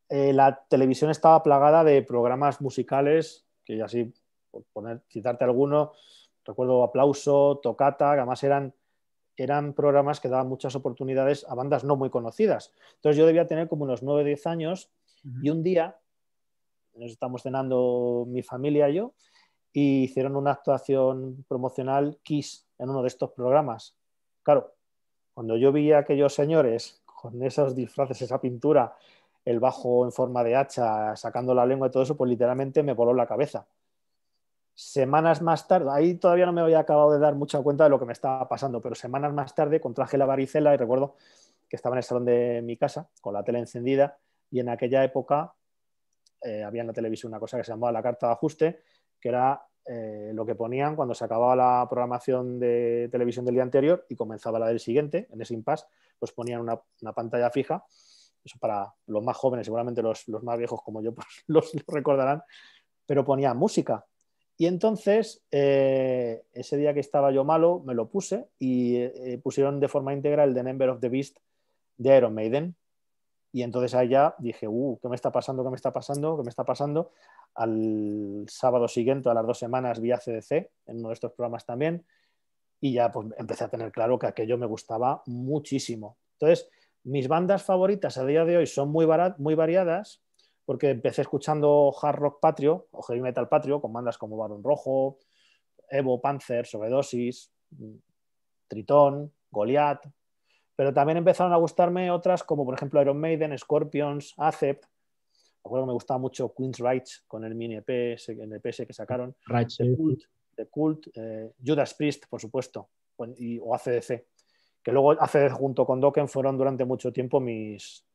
eh, la televisión estaba plagada de programas musicales, que así, por poner, citarte alguno, recuerdo Aplauso, Tocata, que además eran eran programas que daban muchas oportunidades a bandas no muy conocidas. Entonces yo debía tener como unos 9 o 10 años y un día nos estamos cenando mi familia y yo y hicieron una actuación promocional Kiss en uno de estos programas. Claro, cuando yo vi a aquellos señores con esos disfraces, esa pintura, el bajo en forma de hacha, sacando la lengua y todo eso, pues literalmente me voló la cabeza. Semanas más tarde, ahí todavía no me había acabado de dar mucha cuenta de lo que me estaba pasando, pero semanas más tarde contraje la varicela y recuerdo que estaba en el salón de mi casa con la tele encendida y en aquella época eh, había en la televisión una cosa que se llamaba la carta de ajuste, que era eh, lo que ponían cuando se acababa la programación de televisión del día anterior y comenzaba la del siguiente, en ese impasse, pues ponían una, pantalla fija. Eso para los más jóvenes, seguramente los, más viejos como yo pues los, los, recordarán, pero ponía música. Y entonces, eh, ese día que estaba yo malo, me lo puse y eh, eh, pusieron de forma íntegra el The Number of the Beast de Iron Maiden. Y entonces allá dije, uh, ¿qué me está pasando? ¿Qué me está pasando? ¿Qué me está pasando? Al sábado siguiente, a las dos semanas, vi a CDC en uno de estos programas también. Y ya pues, empecé a tener claro que aquello me gustaba muchísimo. Entonces, mis bandas favoritas a día de hoy son muy variadas, porque empecé escuchando hard rock patrio o heavy metal patrio con bandas como Barón Rojo, Evo, Panzer, Sobredosis, Tritón, Goliath, pero también empezaron a gustarme otras como por ejemplo Iron Maiden, Scorpions, Acept. Me acuerdo que me gustaba mucho Queen's Rights con el mini EP, el EP que sacaron. The Cult, eh, Judas Priest, por supuesto, o ACDC. Que luego ACDC junto con Dokken fueron durante mucho tiempo mis,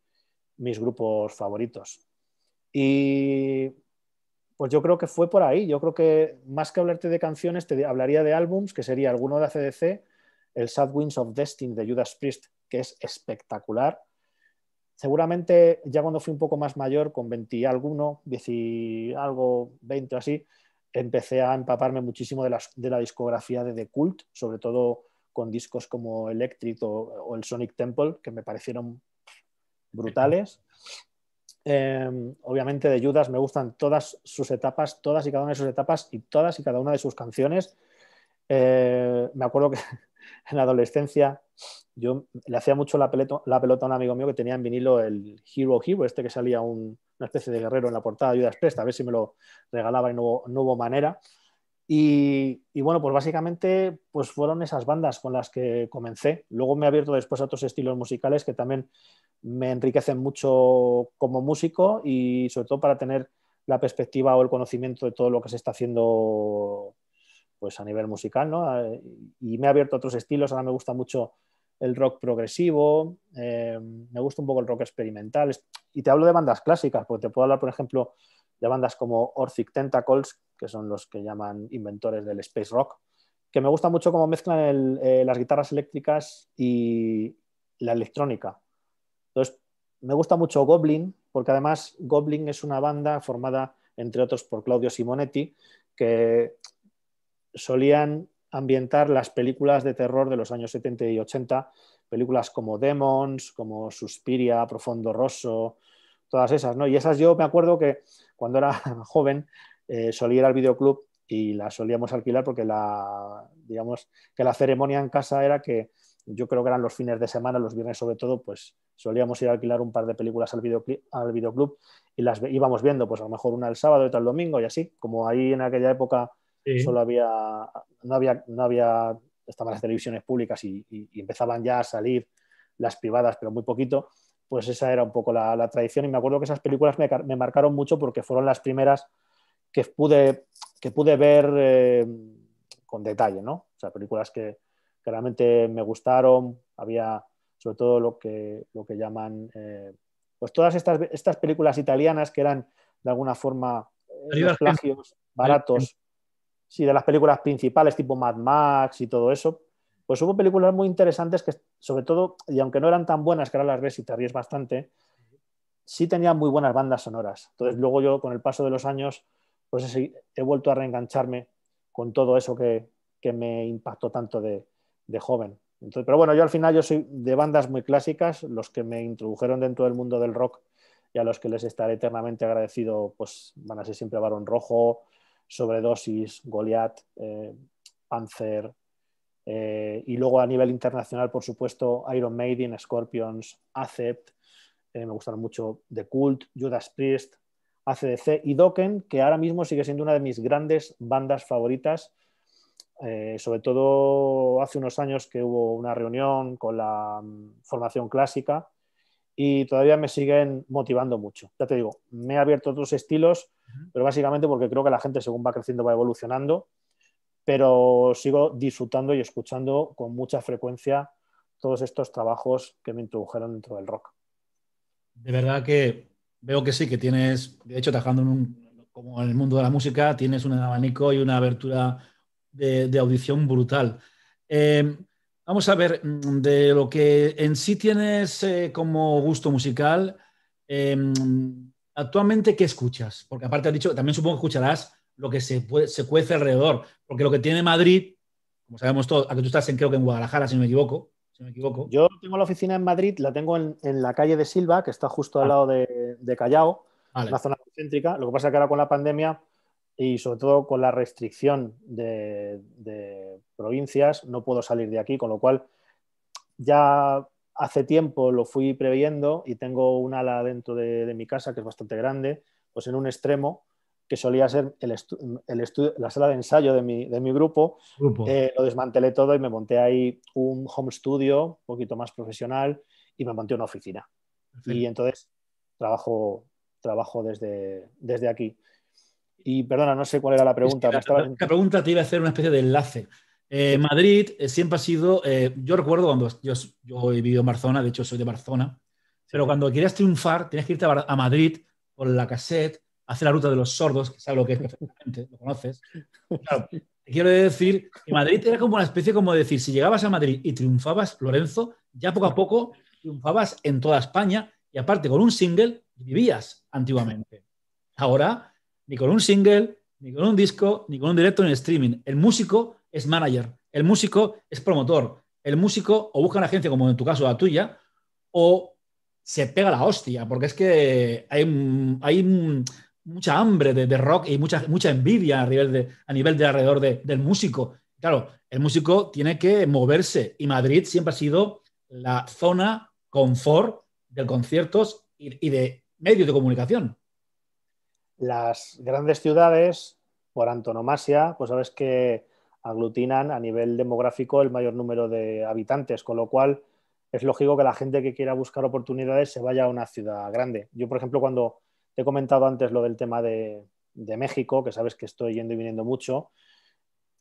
mis grupos favoritos. Y pues yo creo que fue por ahí. Yo creo que más que hablarte de canciones, te hablaría de álbums, que sería alguno de ACDC, el Sad Winds of Destiny de Judas Priest, que es espectacular. Seguramente ya cuando fui un poco más mayor, con 20 alguno, 10 algo, 20 o así, empecé a empaparme muchísimo de la, de la, discografía de The Cult, sobre todo con discos como Electric o, el Sonic Temple, que me parecieron brutales. Em, obviamente de Judas me gustan todas sus etapas, todas y cada una de sus etapas y todas y cada una de sus canciones. Eh, me acuerdo que en la adolescencia yo le hacía mucho la, pelota, a un amigo mío que tenía en vinilo el Hero Hero, este que salía una especie de guerrero en la portada de Judas Priest, a ver si me lo regalaba y no hubo, manera. Y, bueno, pues básicamente pues fueron esas bandas con las que comencé. Luego me he abierto después a otros estilos musicales que también me enriquecen mucho como músico y sobre todo para tener la perspectiva o el conocimiento de todo lo que se está haciendo pues a nivel musical, ¿no? Ah, y me ha abierto a otros estilos, ahora me gusta mucho el rock progresivo, eh, me gusta un poco el rock experimental, y te hablo de bandas clásicas, porque te puedo hablar, por ejemplo, de bandas como orthic Tentacles, que son los que llaman inventores del space rock, que me gusta mucho cómo mezclan eh, las guitarras eléctricas y la electrónica, entonces, me gusta mucho Goblin, porque además Goblin es una banda formada, entre otros, por Claudio Simonetti, que solían ambientar las películas de terror de los años 70 y 80, películas como Demons, como Suspiria, Profondo Rosso, todas esas, ¿no? Y esas yo me acuerdo que cuando era joven eh, solía ir al videoclub y las solíamos alquilar porque la, digamos, que la ceremonia en casa era que yo creo que eran los fines de semana, los viernes sobre todo, pues solíamos ir a alquilar un par de películas al, al videoclub y las íbamos viendo, pues a lo mejor una el sábado y otra el domingo y así, como ahí en aquella época solo había no, había, no había, estaban las televisiones públicas y, empezaban ya a salir las privadas, pero muy poquito, pues esa era un poco la, tradición y me acuerdo que esas películas me, marcaron mucho porque fueron las primeras que pude, que pude ver eh, con detalle, ¿no? O sea, películas que que realmente me gustaron. Había sobre todo lo que, lo que llaman, eh, pues todas estas, estas, películas italianas que eran de alguna forma eh, plagios baratos, sí, de las películas principales tipo Mad Max y todo eso. Pues hubo películas muy interesantes que, sobre todo, y aunque no eran tan buenas, que ahora las ves y te ríes bastante, sí tenían muy buenas bandas sonoras. Entonces, luego yo, con el paso de los años, pues he, vuelto a reengancharme con todo eso que, que me impactó tanto de, de joven. pero bueno, yo al final yo soy de bandas muy clásicas, los que me introdujeron dentro del mundo del rock y a los que les estaré eternamente agradecido, pues van a ser siempre Barón Rojo, Sobredosis, Goliath, eh, Panzer, eh, y luego a nivel internacional, por supuesto, Iron Maiden, Scorpions, Acept, eh, me gustaron mucho The Cult, Judas Priest, ACDC y Dokken, que ahora mismo sigue siendo una de mis grandes bandas favoritas eh, sobre todo hace unos años que hubo una reunión con la mm, formación clásica y todavía me siguen motivando mucho. Ya te digo, me he abierto a otros estilos, pero básicamente porque creo que la gente según va creciendo va evolucionando, pero sigo disfrutando y escuchando con mucha frecuencia todos estos trabajos que me introdujeron dentro del rock. De verdad que veo que sí, que tienes, de hecho, trabajando en como en el mundo de la música, tienes un abanico y una abertura de, audición brutal. Em, vamos a ver, mm, de lo que en sí tienes eh, como gusto musical, em, actualmente, ¿qué escuchas? Porque aparte has dicho, también supongo que escucharás lo que se, se cuece alrededor, porque lo que tiene Madrid, como sabemos todos, a ah, que tú estás en, creo que en Guadalajara, si no me equivoco, Yo tengo la oficina en Madrid, la tengo en, la calle de Silva, que está justo al ah. lado de, Callao, en la zona céntrica Lo que pasa es que ahora con la pandemia y sobre todo con la restricción de, provincias, no puedo salir de aquí, con lo cual ya hace tiempo lo fui previendo y tengo un ala dentro de, mi casa que es bastante grande, pues en un extremo que solía ser el la sala de ensayo de mi, de mi grupo, eh, lo desmantelé todo y me monté ahí un home studio, un poquito más profesional, y me monté una oficina. Y entonces trabajo, trabajo desde, desde aquí. Y perdona, no sé cuál era la pregunta. la, pregunta te iba a hacer una especie de enlace. Eh, Madrid eh, siempre ha sido, eh, yo recuerdo cuando yo, he vivido en Barcelona, de hecho soy de Barcelona, pero cuando querías triunfar tenías que irte a, Madrid por la cassette, hacer la ruta de los sordos, que sabes lo que es lo conoces. te quiero decir que Madrid era como una especie como decir, si llegabas a Madrid y triunfabas, Lorenzo, ya poco a poco triunfabas en toda España y aparte con un single vivías antiguamente. Ahora ni con un single, ni con un disco, ni con un directo en streaming. El músico es manager, el músico es promotor, el músico o busca una agencia como en tu caso la tuya, o se pega la hostia, porque es que hay, mucha hambre de, rock y mucha, mucha envidia a nivel de, a nivel alrededor del músico. Claro, el músico tiene que moverse y Madrid siempre ha sido la zona confort de conciertos y de medios de comunicación. Las grandes ciudades, por antonomasia, pues sabes que aglutinan a nivel demográfico el mayor número de habitantes, con lo cual es lógico que la gente que quiera buscar oportunidades se vaya a una ciudad grande. Yo, por ejemplo, cuando te he comentado antes lo del tema de, México, que sabes que estoy yendo y viniendo mucho,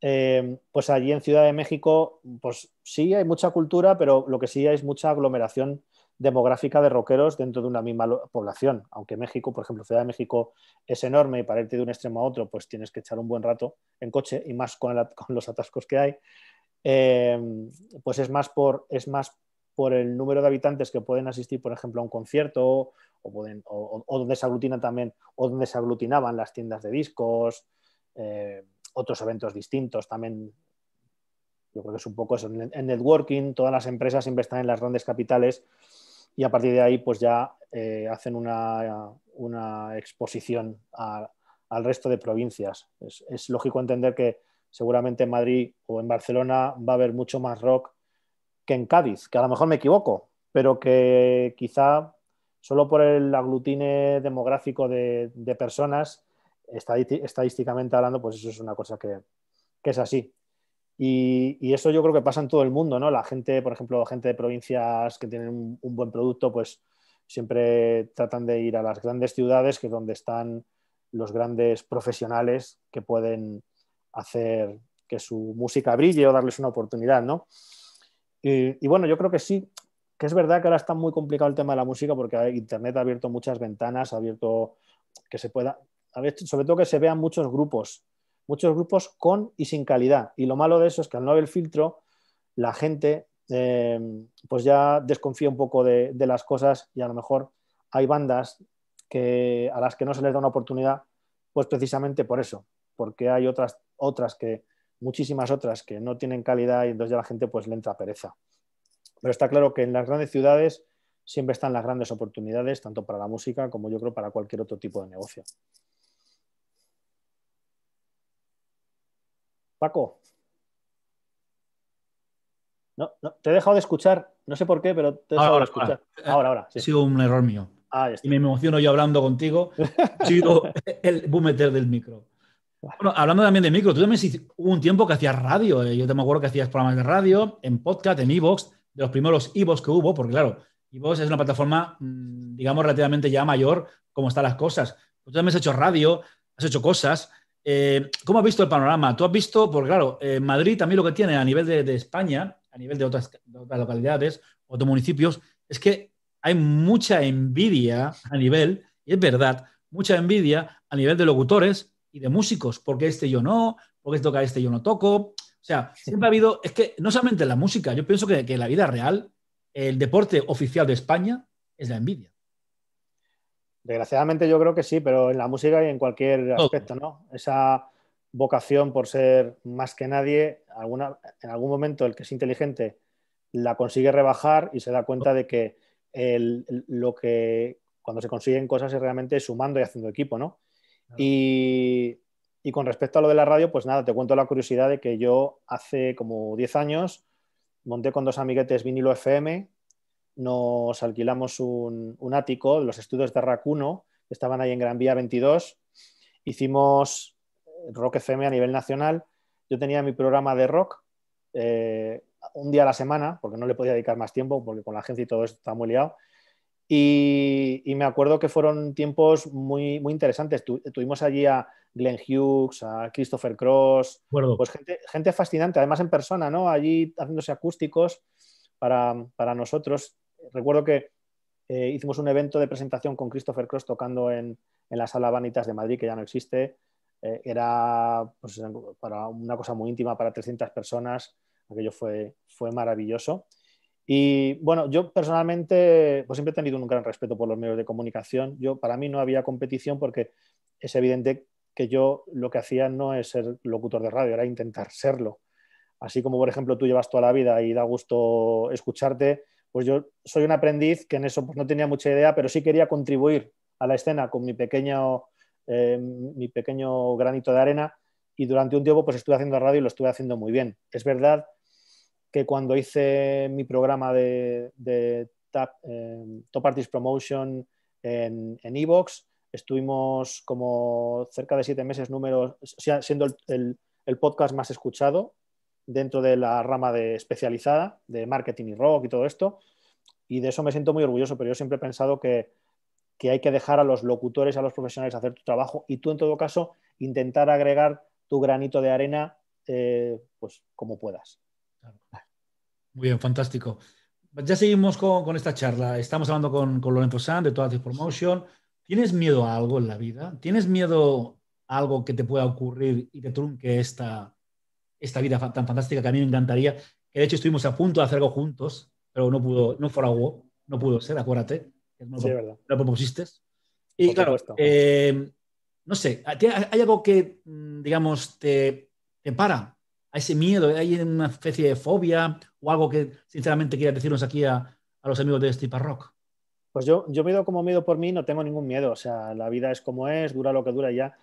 eh, pues allí en Ciudad de México, pues sí hay mucha cultura, pero lo que sí hay es mucha aglomeración demográfica de rockeros dentro de una misma población. Aunque México, por ejemplo, Ciudad de México es enorme y para irte de un extremo a otro, pues tienes que echar un buen rato en coche y más con, los atascos que hay. Em, pues es más, por, es más por el número de habitantes que pueden asistir, por ejemplo, a un concierto o, o, donde se también, o donde se aglutinaban las tiendas de discos, eh, otros eventos distintos también yo creo que es un poco eso. En networking, todas las empresas siempre en las grandes capitales y a partir de ahí pues ya eh, hacen una, exposición al resto de provincias. Es, lógico entender que seguramente en Madrid o en Barcelona va a haber mucho más rock que en Cádiz, que a lo mejor me equivoco, pero que quizá solo por el aglutine demográfico de, personas, estadísticamente hablando, pues eso es una cosa que es así. Y, eso yo creo que pasa en todo el mundo, ¿no? La gente, por ejemplo, gente de provincias que tienen un, buen producto, pues siempre tratan de ir a las grandes ciudades, que es donde están los grandes profesionales que pueden hacer que su música brille o darles una oportunidad, ¿no? Y, y bueno, yo creo que sí, que es verdad que ahora está muy complicado el tema de la música porque Internet ha abierto muchas ventanas, ha abierto que se pueda, sobre todo que se vean muchos grupos muchos grupos con y sin calidad. Y lo malo de eso es que al no haber filtro, la gente eh, pues ya desconfía un poco de, las cosas y a lo mejor hay bandas que, a las que no se les da una oportunidad, pues precisamente por eso, porque hay otras, otras que, muchísimas otras que no tienen calidad y entonces ya la gente pues le entra pereza. Pero está claro que en las grandes ciudades siempre están las grandes oportunidades, tanto para la música como yo creo para cualquier otro tipo de negocio. Paco. No, te he dejado de escuchar. No sé por qué, pero te he dejado ahora, de escuchar. Ahora, ahora. sí. Ha sido un error mío. y me emociono yo hablando contigo. He sido el boometer del micro. Bueno, hablando también de micro, tú también hubo un tiempo que hacías radio. Eh. Yo te me acuerdo que hacías programas de radio, en podcast, en box de los primeros box que hubo, porque claro, Evox es una plataforma, mm, digamos, relativamente ya mayor, como están las cosas. Tú también has hecho radio, has hecho cosas. Eh, ¿Cómo has visto el panorama? Tú has visto, porque claro, eh, Madrid también lo que tiene a nivel de, España, a nivel de otras, localidades, otros municipios, es que hay mucha envidia a nivel, y es verdad, mucha envidia a nivel de locutores y de músicos, porque este yo no, porque toca este yo no toco. O sea, siempre ha habido, es que no solamente la música, yo pienso que, que la vida real, el deporte oficial de España es la envidia. Desgraciadamente yo creo que sí, pero en la música y en cualquier aspecto, ¿no? Esa vocación por ser más que nadie, en algún momento el que es inteligente la consigue rebajar y se da cuenta de que lo que cuando se consiguen cosas es realmente sumando y haciendo equipo, ¿no? Y, y, con respecto a lo de la radio, pues nada, te cuento la curiosidad de que yo hace como 10 años monté con dos amiguetes vinilo FM, nos alquilamos un, un ático, los estudios de Racuno, que estaban ahí en Gran Vía 22. Hicimos eh, Rock FM a nivel nacional. Yo tenía mi programa de rock eh, un día a la semana, porque no le podía dedicar más tiempo, porque con la agencia y todo esto está muy liado. Y, me acuerdo que fueron tiempos muy, muy interesantes. tuvimos allí a Glenn Hughes, a Christopher Cross, pues gente, gente fascinante, además en persona, ¿no? Allí haciéndose acústicos para, nosotros. Recuerdo que eh, hicimos un evento de presentación con Christopher Cross tocando en, en la sala Vanitas de Madrid, que ya no existe. Eh, pues, era para una cosa muy íntima para 300 personas. Aquello fue, maravilloso. Y bueno, yo personalmente pues siempre he tenido un gran respeto por los medios de comunicación. Yo, para mí no había competición porque es evidente que yo lo que hacía no es ser locutor de radio, era intentar serlo así como por ejemplo tú llevas toda la vida y da gusto escucharte, pues yo soy un aprendiz que en eso pues, no tenía mucha idea, pero sí quería contribuir a la escena con mi pequeño, eh, mi pequeño granito de arena y durante un tiempo pues estuve haciendo radio y lo estuve haciendo muy bien. Es verdad que cuando hice mi programa de, eh, Top Artist Promotion en Evox, estuvimos como cerca de siete meses números, siendo el podcast más escuchado dentro de la rama de especializada de marketing y rock y todo esto. Y de eso me siento muy orgulloso, pero yo siempre he pensado que, hay que dejar a los locutores, a los profesionales hacer tu trabajo y tú en todo caso intentar agregar tu granito de arena eh, pues como puedas. Muy bien, fantástico. Ya seguimos con, esta charla. Estamos hablando con, con Lorenzo San de Total Promotion. ¿Tienes miedo a algo en la vida? ¿Tienes miedo a algo que te pueda ocurrir y te trunque esta, esta vida tan fantástica que a mí me encantaría. Que de hecho estuvimos a punto de hacer algo juntos, pero no pudo, no fue algo, no pudo ser, acuérdate. No lo, verdad. propusiste. Y claro, eh, no sé, ¿hay algo que, mm, digamos, te, te para a ese miedo? ¿Hay una especie de fobia o algo que sinceramente quieras decirnos aquí a, a los amigos de este Rock? Pues yo, yo miedo como miedo por mí, no tengo ningún miedo. O sea, la vida es como es, dura lo que dura ya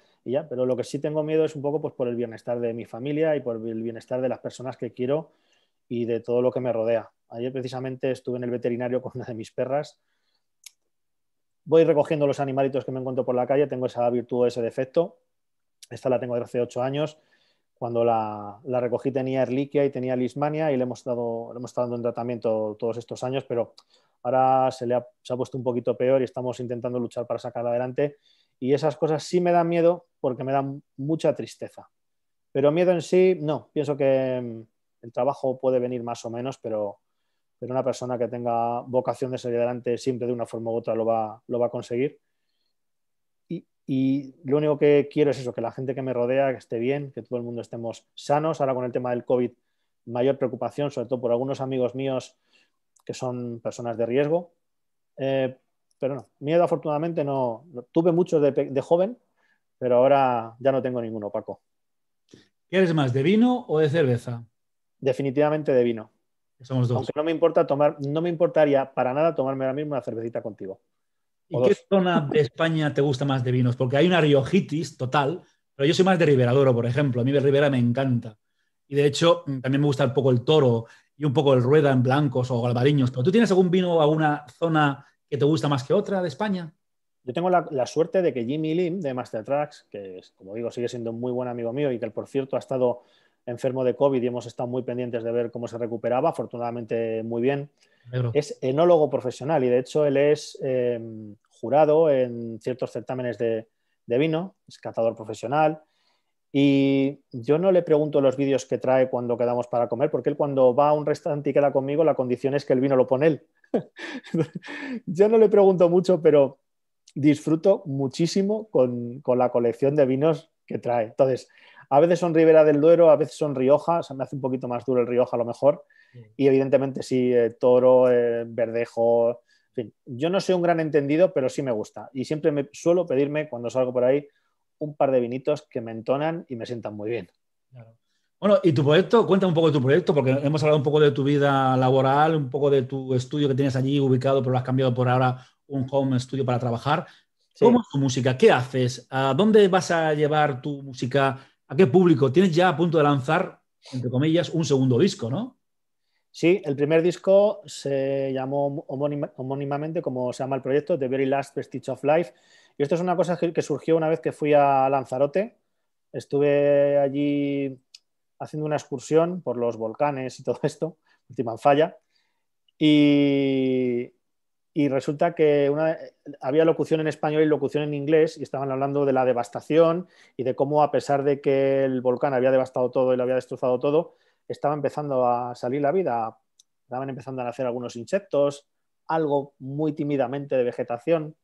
pero lo que sí tengo miedo es un poco pues, por el bienestar de mi familia y por el bienestar de las personas que quiero y de todo lo que me rodea. Ayer precisamente estuve en el veterinario con una de mis perras. Voy recogiendo los animalitos que me encuentro por la calle, tengo esa virtud, o ese defecto. Esta la tengo desde hace ocho años. Cuando la, recogí tenía Erliquia y tenía Lismania y le hemos, le hemos estado dando un tratamiento todos estos años, pero ahora se le se ha puesto un poquito peor y estamos intentando luchar para sacarla adelante y esas cosas sí me dan miedo porque me dan mucha tristeza. Pero miedo en sí, no. Pienso que mm, el trabajo puede venir más o menos, pero, pero una persona que tenga vocación de salir adelante siempre de una forma u otra lo va, a conseguir. Y, lo único que quiero es eso, que la gente que me rodea esté bien, que todo el mundo estemos sanos. Ahora con el tema del COVID, mayor preocupación, sobre todo por algunos amigos míos que son personas de riesgo. Eh, pero no, miedo afortunadamente no, tuve muchos de, joven, pero ahora ya no tengo ninguno, Paco. ¿Quieres más de vino o de cerveza? Definitivamente de vino. Somos dos. Aunque no me importa tomar, no me importaría para nada tomarme ahora mismo una cervecita contigo. ¿Y qué zona de España te gusta más de vinos? Porque hay una riojitis total, pero yo soy más de Riberadoro, por ejemplo. A mí de Ribera me encanta. Y de hecho, mm, también me gusta un poco el toro y un poco el rueda en blancos o galvariños. Pero tú tienes algún vino o alguna zona ¿Qué te gusta más que otra de España? Yo tengo la, suerte de que Jimmy Lim de Master Tracks, que como digo sigue siendo un muy buen amigo mío y que por cierto ha estado enfermo de COVID y hemos estado muy pendientes de ver cómo se recuperaba, afortunadamente muy bien, es enólogo profesional y de hecho él es eh, jurado en ciertos certámenes de, de vino, es catador profesional. Y yo no le pregunto los vídeos que trae cuando quedamos para comer, porque él cuando va a un restaurante y queda conmigo, la condición es que el vino lo pone él. Yo no le pregunto mucho, pero disfruto muchísimo con, la colección de vinos que trae. Entonces, a veces son Ribera del Duero, a veces son Rioja, se me hace un poquito más duro el Rioja a lo mejor, mm. y evidentemente sí, eh, Toro, eh, Verdejo, en fin, yo no soy un gran entendido, pero sí me gusta, y siempre me suelo pedirme cuando salgo por ahí un par de vinitos que me entonan y me sientan muy bien. Bueno, y tu proyecto, cuéntame un poco de tu proyecto, porque hemos hablado un poco de tu vida laboral, un poco de tu estudio que tienes allí ubicado, pero lo has cambiado por ahora un home studio para trabajar. ¿Cómo es tu música? ¿Qué haces? ¿A dónde vas a llevar tu música? ¿A qué público? Tienes ya a punto de lanzar, entre comillas, un segundo disco, ¿no? Sí, el primer disco se llamó homónimamente, como se llama el proyecto, The Very Last Vestige of Life. Y esto es una cosa que surgió una vez que fui a Lanzarote. Estuve allí haciendo una excursión por los volcanes y todo esto, última falla, y, resulta que había locución en español y locución en inglés y estaban hablando de la devastación y de cómo a pesar de que el volcán había devastado todo y lo había destrozado todo, estaba empezando a salir la vida, estaban empezando a nacer algunos insectos, algo muy tímidamente de vegetación.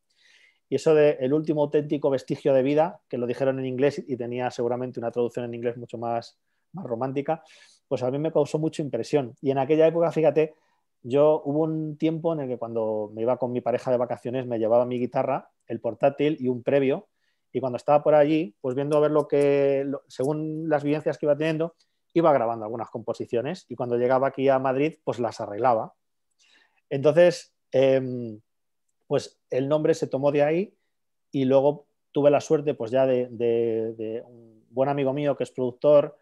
Y eso de el último auténtico vestigio de vida, que lo dijeron en inglés y tenía seguramente una traducción en inglés mucho más más romántica, pues a mí me causó mucha impresión. Y en aquella época, fíjate, yo hubo un tiempo en el que cuando me iba con mi pareja de vacaciones me llevaba mi guitarra, el portátil y un previo. Y cuando estaba por allí, pues viendo a ver lo que, según las vivencias que iba teniendo, iba grabando algunas composiciones y cuando llegaba aquí a Madrid, pues las arreglaba. Entonces, em, pues el nombre se tomó de ahí y luego tuve la suerte, pues ya de, de un buen amigo mío que es productor,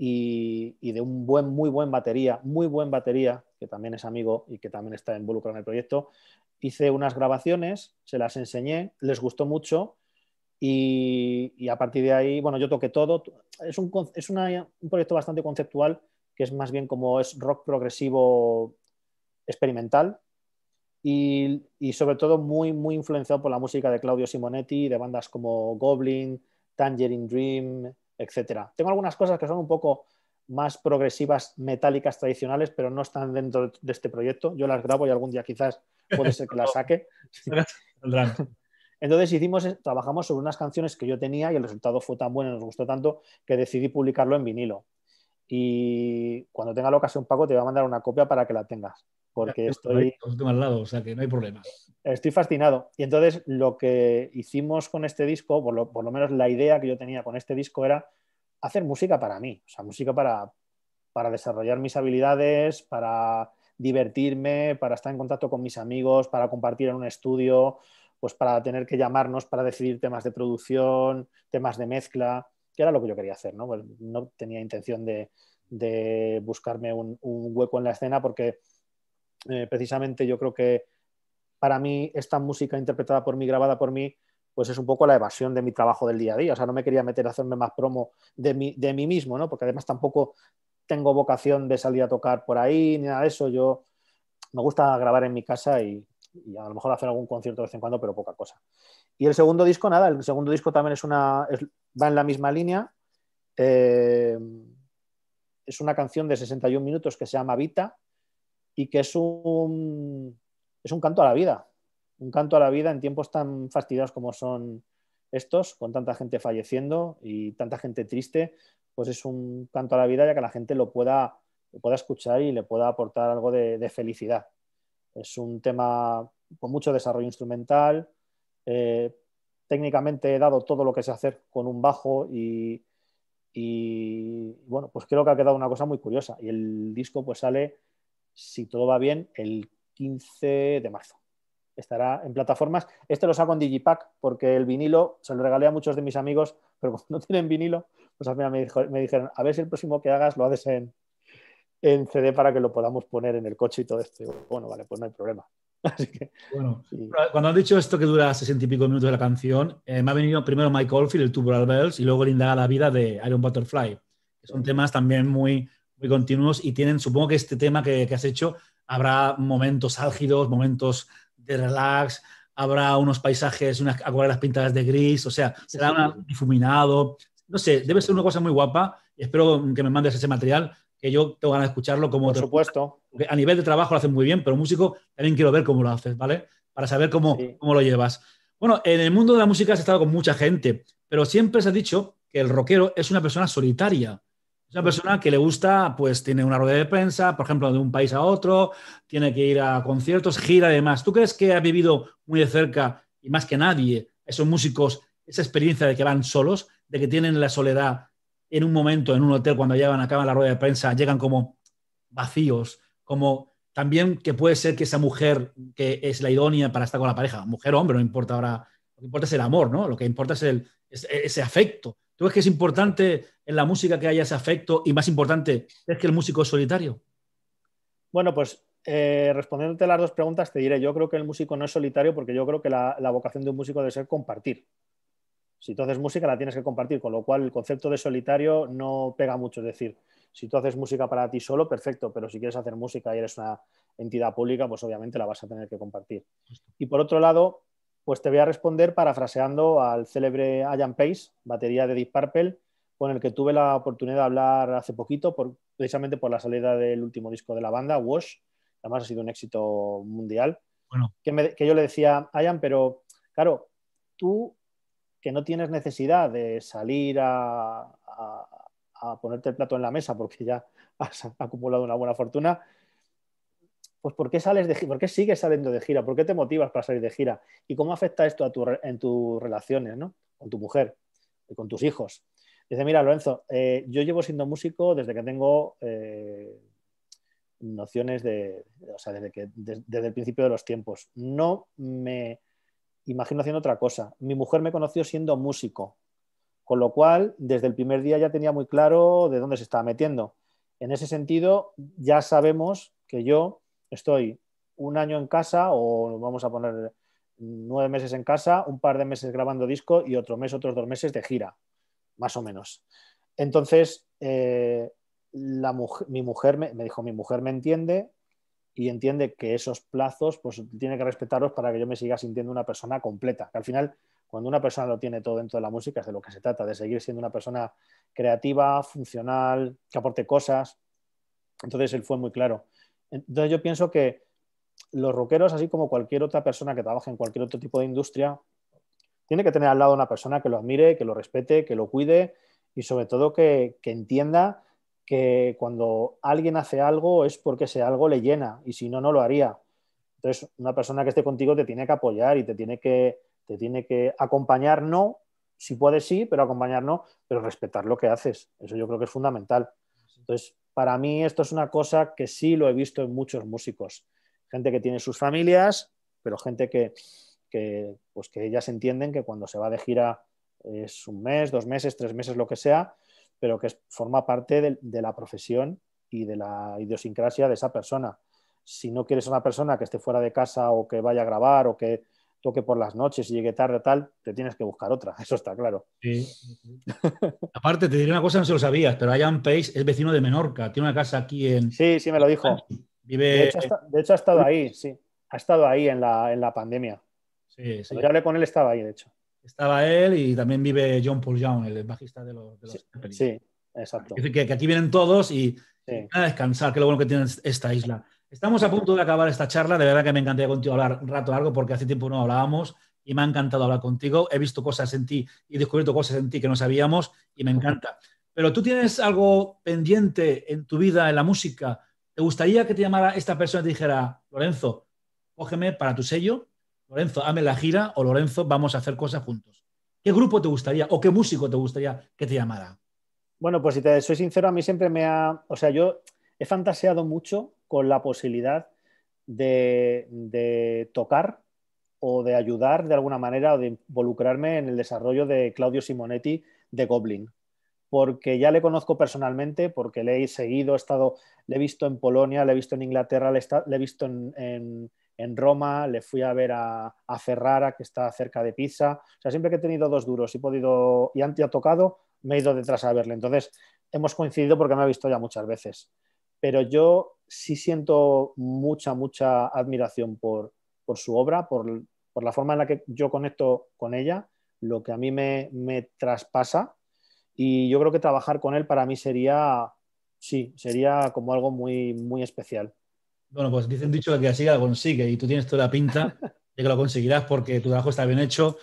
y, de un buen, muy buen batería, muy buen batería, que también es amigo y que también está involucrado en el proyecto, hice unas grabaciones, se las enseñé, les gustó mucho y, a partir de ahí, bueno, yo toqué todo. Es, un, proyecto bastante conceptual que es más bien como es rock progresivo experimental, y, sobre todo muy, muy influenciado por la música de Claudio Simonetti, de bandas como Goblin, Tangerine Dream, etcétera. Tengo algunas cosas que son un poco más progresivas, metálicas, tradicionales, pero no están dentro de este proyecto. Yo las grabo y algún día quizás puede ser que las saque. Entonces hicimos, eh, trabajamos sobre unas canciones que yo tenía y el resultado fue tan bueno, y nos gustó tanto, que decidí publicarlo en vinilo. Y cuando tenga la ocasión, Paco, te voy a mandar una copia para que la tengas porque estoy... al lado, o sea que no hay problemas Estoy fascinado. Y entonces lo que hicimos con este disco, por lo, menos la idea que yo tenía con este disco era hacer música para mí, o sea, música para, para desarrollar mis habilidades, para divertirme, para estar en contacto con mis amigos, para compartir en un estudio, pues para tener que llamarnos para decidir temas de producción, temas de mezcla, que era lo que yo quería hacer, ¿no? Pues no tenía intención de, buscarme un, hueco en la escena porque eh, precisamente yo creo que para mí esta música interpretada por mí, grabada por mí, pues es un poco la evasión de mi trabajo del día a día. O sea, no me quería meter a hacerme más promo de mí, mismo, ¿no? Porque además tampoco tengo vocación de salir a tocar por ahí, ni nada de eso. Yo me gusta grabar en mi casa y, a lo mejor hacer algún concierto de vez en cuando, pero poca cosa. Y el segundo disco, nada, el segundo disco también es una, va en la misma línea. Eh, es una canción de 61 minutos que se llama Vita, y que es un, es un canto a la vida, un canto a la vida en tiempos tan fastidiosos como son estos, con tanta gente falleciendo y tanta gente triste, pues es un canto a la vida ya que la gente lo pueda, pueda escuchar y le pueda aportar algo de, felicidad. Es un tema con mucho desarrollo instrumental, eh, técnicamente he dado todo lo que sé hacer con un bajo y, y, bueno, pues creo que ha quedado una cosa muy curiosa. Y el disco pues sale si todo va bien, el 15 de marzo. Estará en plataformas. Este lo saco en Digipack porque el vinilo se lo regalé a muchos de mis amigos, pero no tienen vinilo, pues al final me, dijeron, a ver si el próximo que hagas lo haces en, CD para que lo podamos poner en el coche y todo esto. bueno, vale, pues no hay problema. Cuando han dicho esto que dura sesenta y pico minutos de la canción, eh, me ha venido primero Mike Oldfield, el Tubular Bells, y luego el la Vida de Iron Butterfly. son temas también muy muy continuos y tienen, supongo que este tema que, has hecho, habrá momentos álgidos, momentos de relax, habrá unos paisajes, unas acuarelas pintadas de gris, o sea, será difuminado. No sé, debe ser una cosa muy guapa. Espero que me mandes ese material, que yo tengo ganas de escucharlo. Como Por supuesto. a nivel de trabajo lo haces muy bien, pero músico también quiero ver cómo lo haces, ¿vale? Para saber cómo, cómo lo llevas. Bueno, en el mundo de la música has estado con mucha gente, pero siempre se ha dicho que el rockero es una persona solitaria. Es una persona que le gusta, pues tiene una rueda de prensa, por ejemplo, de un país a otro, tiene que ir a conciertos, gira además ¿Tú crees que ha vivido muy de cerca y más que nadie esos músicos esa experiencia de que van solos, de que tienen la soledad en un momento, en un hotel, cuando llevan a cabo la rueda de prensa, llegan como vacíos, como también que puede ser que esa mujer que es la idónea para estar con la pareja, mujer o hombre, no importa ahora, lo que importa es el amor, ¿no? Lo que importa es, el, e-, ese afecto. ¿Tú ves que es importante en la música que haya ese afecto y más importante, es que el músico es solitario? Bueno, pues eh, respondiéndote a las dos preguntas, te diré, yo creo que el músico no es solitario porque yo creo que la, vocación de un músico debe ser compartir. Si tú haces música, la tienes que compartir, con lo cual el concepto de solitario no pega mucho. Es decir, si tú haces música para ti solo, perfecto, pero si quieres hacer música y eres una entidad pública, pues obviamente la vas a tener que compartir. Y por otro lado, pues te voy a responder parafraseando al célebre Ian Pace, batería de Deep Purple, con el que tuve la oportunidad de hablar hace poquito, precisamente por la salida del último disco de la banda, Wash, además ha sido un éxito mundial, que, yo le decía a Ian, pero claro, tú que no tienes necesidad de salir a, ponerte el plato en la mesa porque ya has acumulado una buena fortuna, pues ¿por qué, sales de, ¿por qué sigues saliendo de gira? ¿Por qué te motivas para salir de gira? ¿Y cómo afecta esto a tu, en tus relaciones, con tu mujer y con tus hijos? Dice, mira, Lorenzo, eh, yo llevo siendo músico desde que tengo eh, nociones de, o sea, desde, desde el principio de los tiempos. No me imagino haciendo otra cosa. Mi mujer me conoció siendo músico, con lo cual desde el primer día ya tenía muy claro de dónde se estaba metiendo. En ese sentido, ya sabemos que yo estoy un año en casa o vamos a poner nueve meses en casa, un par de meses grabando disco y otro mes, otros dos meses de gira más o menos. Entonces, eh, mi mujer me, dijo, mi mujer me entiende y entiende que esos plazos, pues tiene que respetarlos para que yo me siga sintiendo una persona completa. Que al final, cuando una persona lo tiene todo dentro de la música, es de lo que se trata, de seguir siendo una persona creativa, funcional, que aporte cosas. Entonces, él fue muy claro. Entonces, yo pienso que los rockeros, así como cualquier otra persona que trabaja en cualquier otro tipo de industria, tiene que tener al lado una persona que lo admire, que lo respete, que lo cuide y sobre todo que, entienda que cuando alguien hace algo es porque ese algo le llena y si no, no lo haría. Entonces, una persona que esté contigo te tiene que apoyar y te tiene que, te tiene que acompañar, no, si puede, sí, pero acompañar no, pero respetar lo que haces. Eso yo creo que es fundamental. Entonces, para mí esto es una cosa que sí lo he visto en muchos músicos. Gente que tiene sus familias, pero gente que, que, pues que ellas entienden que cuando se va de gira es un mes, dos meses, tres meses, lo que sea, pero que forma parte de, la profesión y de la idiosincrasia de esa persona. Si no quieres una persona que esté fuera de casa o que vaya a grabar o que toque por las noches y llegue tarde tal, te tienes que buscar otra, eso está claro. Sí. Aparte, te diré una cosa, no se lo sabías, pero Ian Pace es vecino de Menorca, tiene una casa aquí en... Sí, sí, me lo dijo. Vive... De, hecho, ha, de hecho, ha estado ahí, sí, ha estado ahí en la, en la pandemia. Sí, yo hablé con él estaba ahí, de hecho. Estaba él y también vive John Paul Young, el bajista de los... sí, exacto. Es decir, que, aquí vienen todos y a descansar, que lo bueno que tiene esta isla. Estamos a punto de acabar esta charla, de verdad que me encantaría contigo hablar un rato largo porque hace tiempo no hablábamos y me ha encantado hablar contigo. He visto cosas en ti y descubierto cosas en ti que no sabíamos y me encanta. Pero tú tienes algo pendiente en tu vida, en la música. ¿Te gustaría que te llamara esta persona y te dijera, Lorenzo, cógeme para tu sello? Lorenzo, ame la gira o Lorenzo, vamos a hacer cosas juntos. ¿Qué grupo te gustaría o qué músico te gustaría que te llamara? Bueno, pues si te soy sincero, a mí siempre me ha, o sea, yo he fantaseado mucho con la posibilidad de, de tocar o de ayudar de alguna manera o de involucrarme en el desarrollo de Claudio Simonetti de Goblin porque ya le conozco personalmente, porque le he seguido, he estado, le he visto en Polonia, le he visto en Inglaterra, le, he, visto en, en Roma, le fui a ver a, Ferrara, que está cerca de Pisa. O sea, siempre que he tenido dos duros y podido y ha tocado, me he ido detrás a verle. Entonces, hemos coincidido porque me ha visto ya muchas veces. Pero yo sí siento mucha, mucha admiración por, su obra, por, la forma en la que yo conecto con ella, lo que a mí me, me traspasa. Y yo creo que trabajar con él para mí sería, sí, sería como algo muy, muy especial. Bueno, pues dicen dicho que así que consigue y tú tienes toda la pinta de que lo conseguirás porque tu trabajo está bien hecho.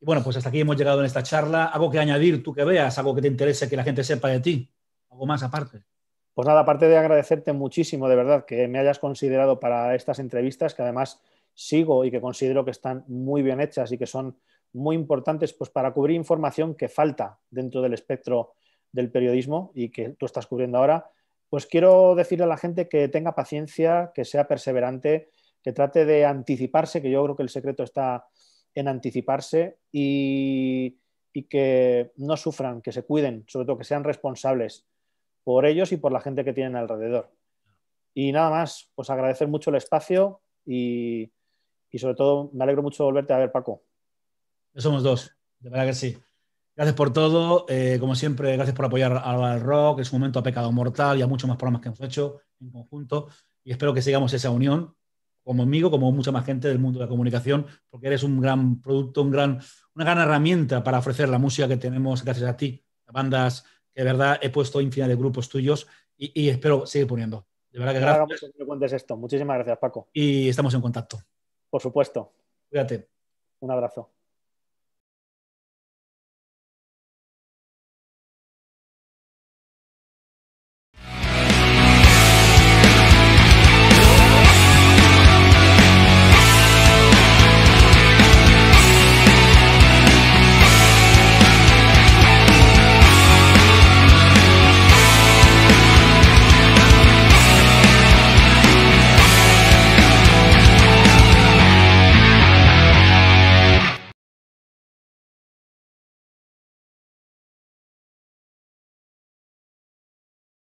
Y bueno, pues hasta aquí hemos llegado en esta charla. ¿Algo que añadir tú que veas? ¿Algo que te interese que la gente sepa de ti? ¿Algo más aparte? Pues nada, aparte de agradecerte muchísimo, de verdad, que me hayas considerado para estas entrevistas, que además sigo y que considero que están muy bien hechas y que son muy importantes pues, para cubrir información que falta dentro del espectro del periodismo y que tú estás cubriendo ahora. Pues quiero decirle a la gente que tenga paciencia, que sea perseverante, que trate de anticiparse, que yo creo que el secreto está en anticiparse y, que no sufran, que se cuiden, sobre todo que sean responsables por ellos y por la gente que tienen alrededor. Y nada más, pues agradecer mucho el espacio y, sobre todo me alegro mucho de volverte a ver, Paco. somos dos, de verdad que sí. Gracias por todo. Eh, como siempre, gracias por apoyar al rock. Es un momento a Pecado Mortal y a muchos más programas que hemos hecho en conjunto. Y espero que sigamos esa unión, como conmigo, como mucha más gente del mundo de la comunicación, porque eres un gran producto, un gran, una gran herramienta para ofrecer la música que tenemos gracias a ti. Bandas que de verdad he puesto infinidad de grupos tuyos y, espero seguir poniendo. De verdad que gracias. que me cuentes esto. Muchísimas gracias, Paco. Y estamos en contacto. Por supuesto. Cuídate. Un abrazo.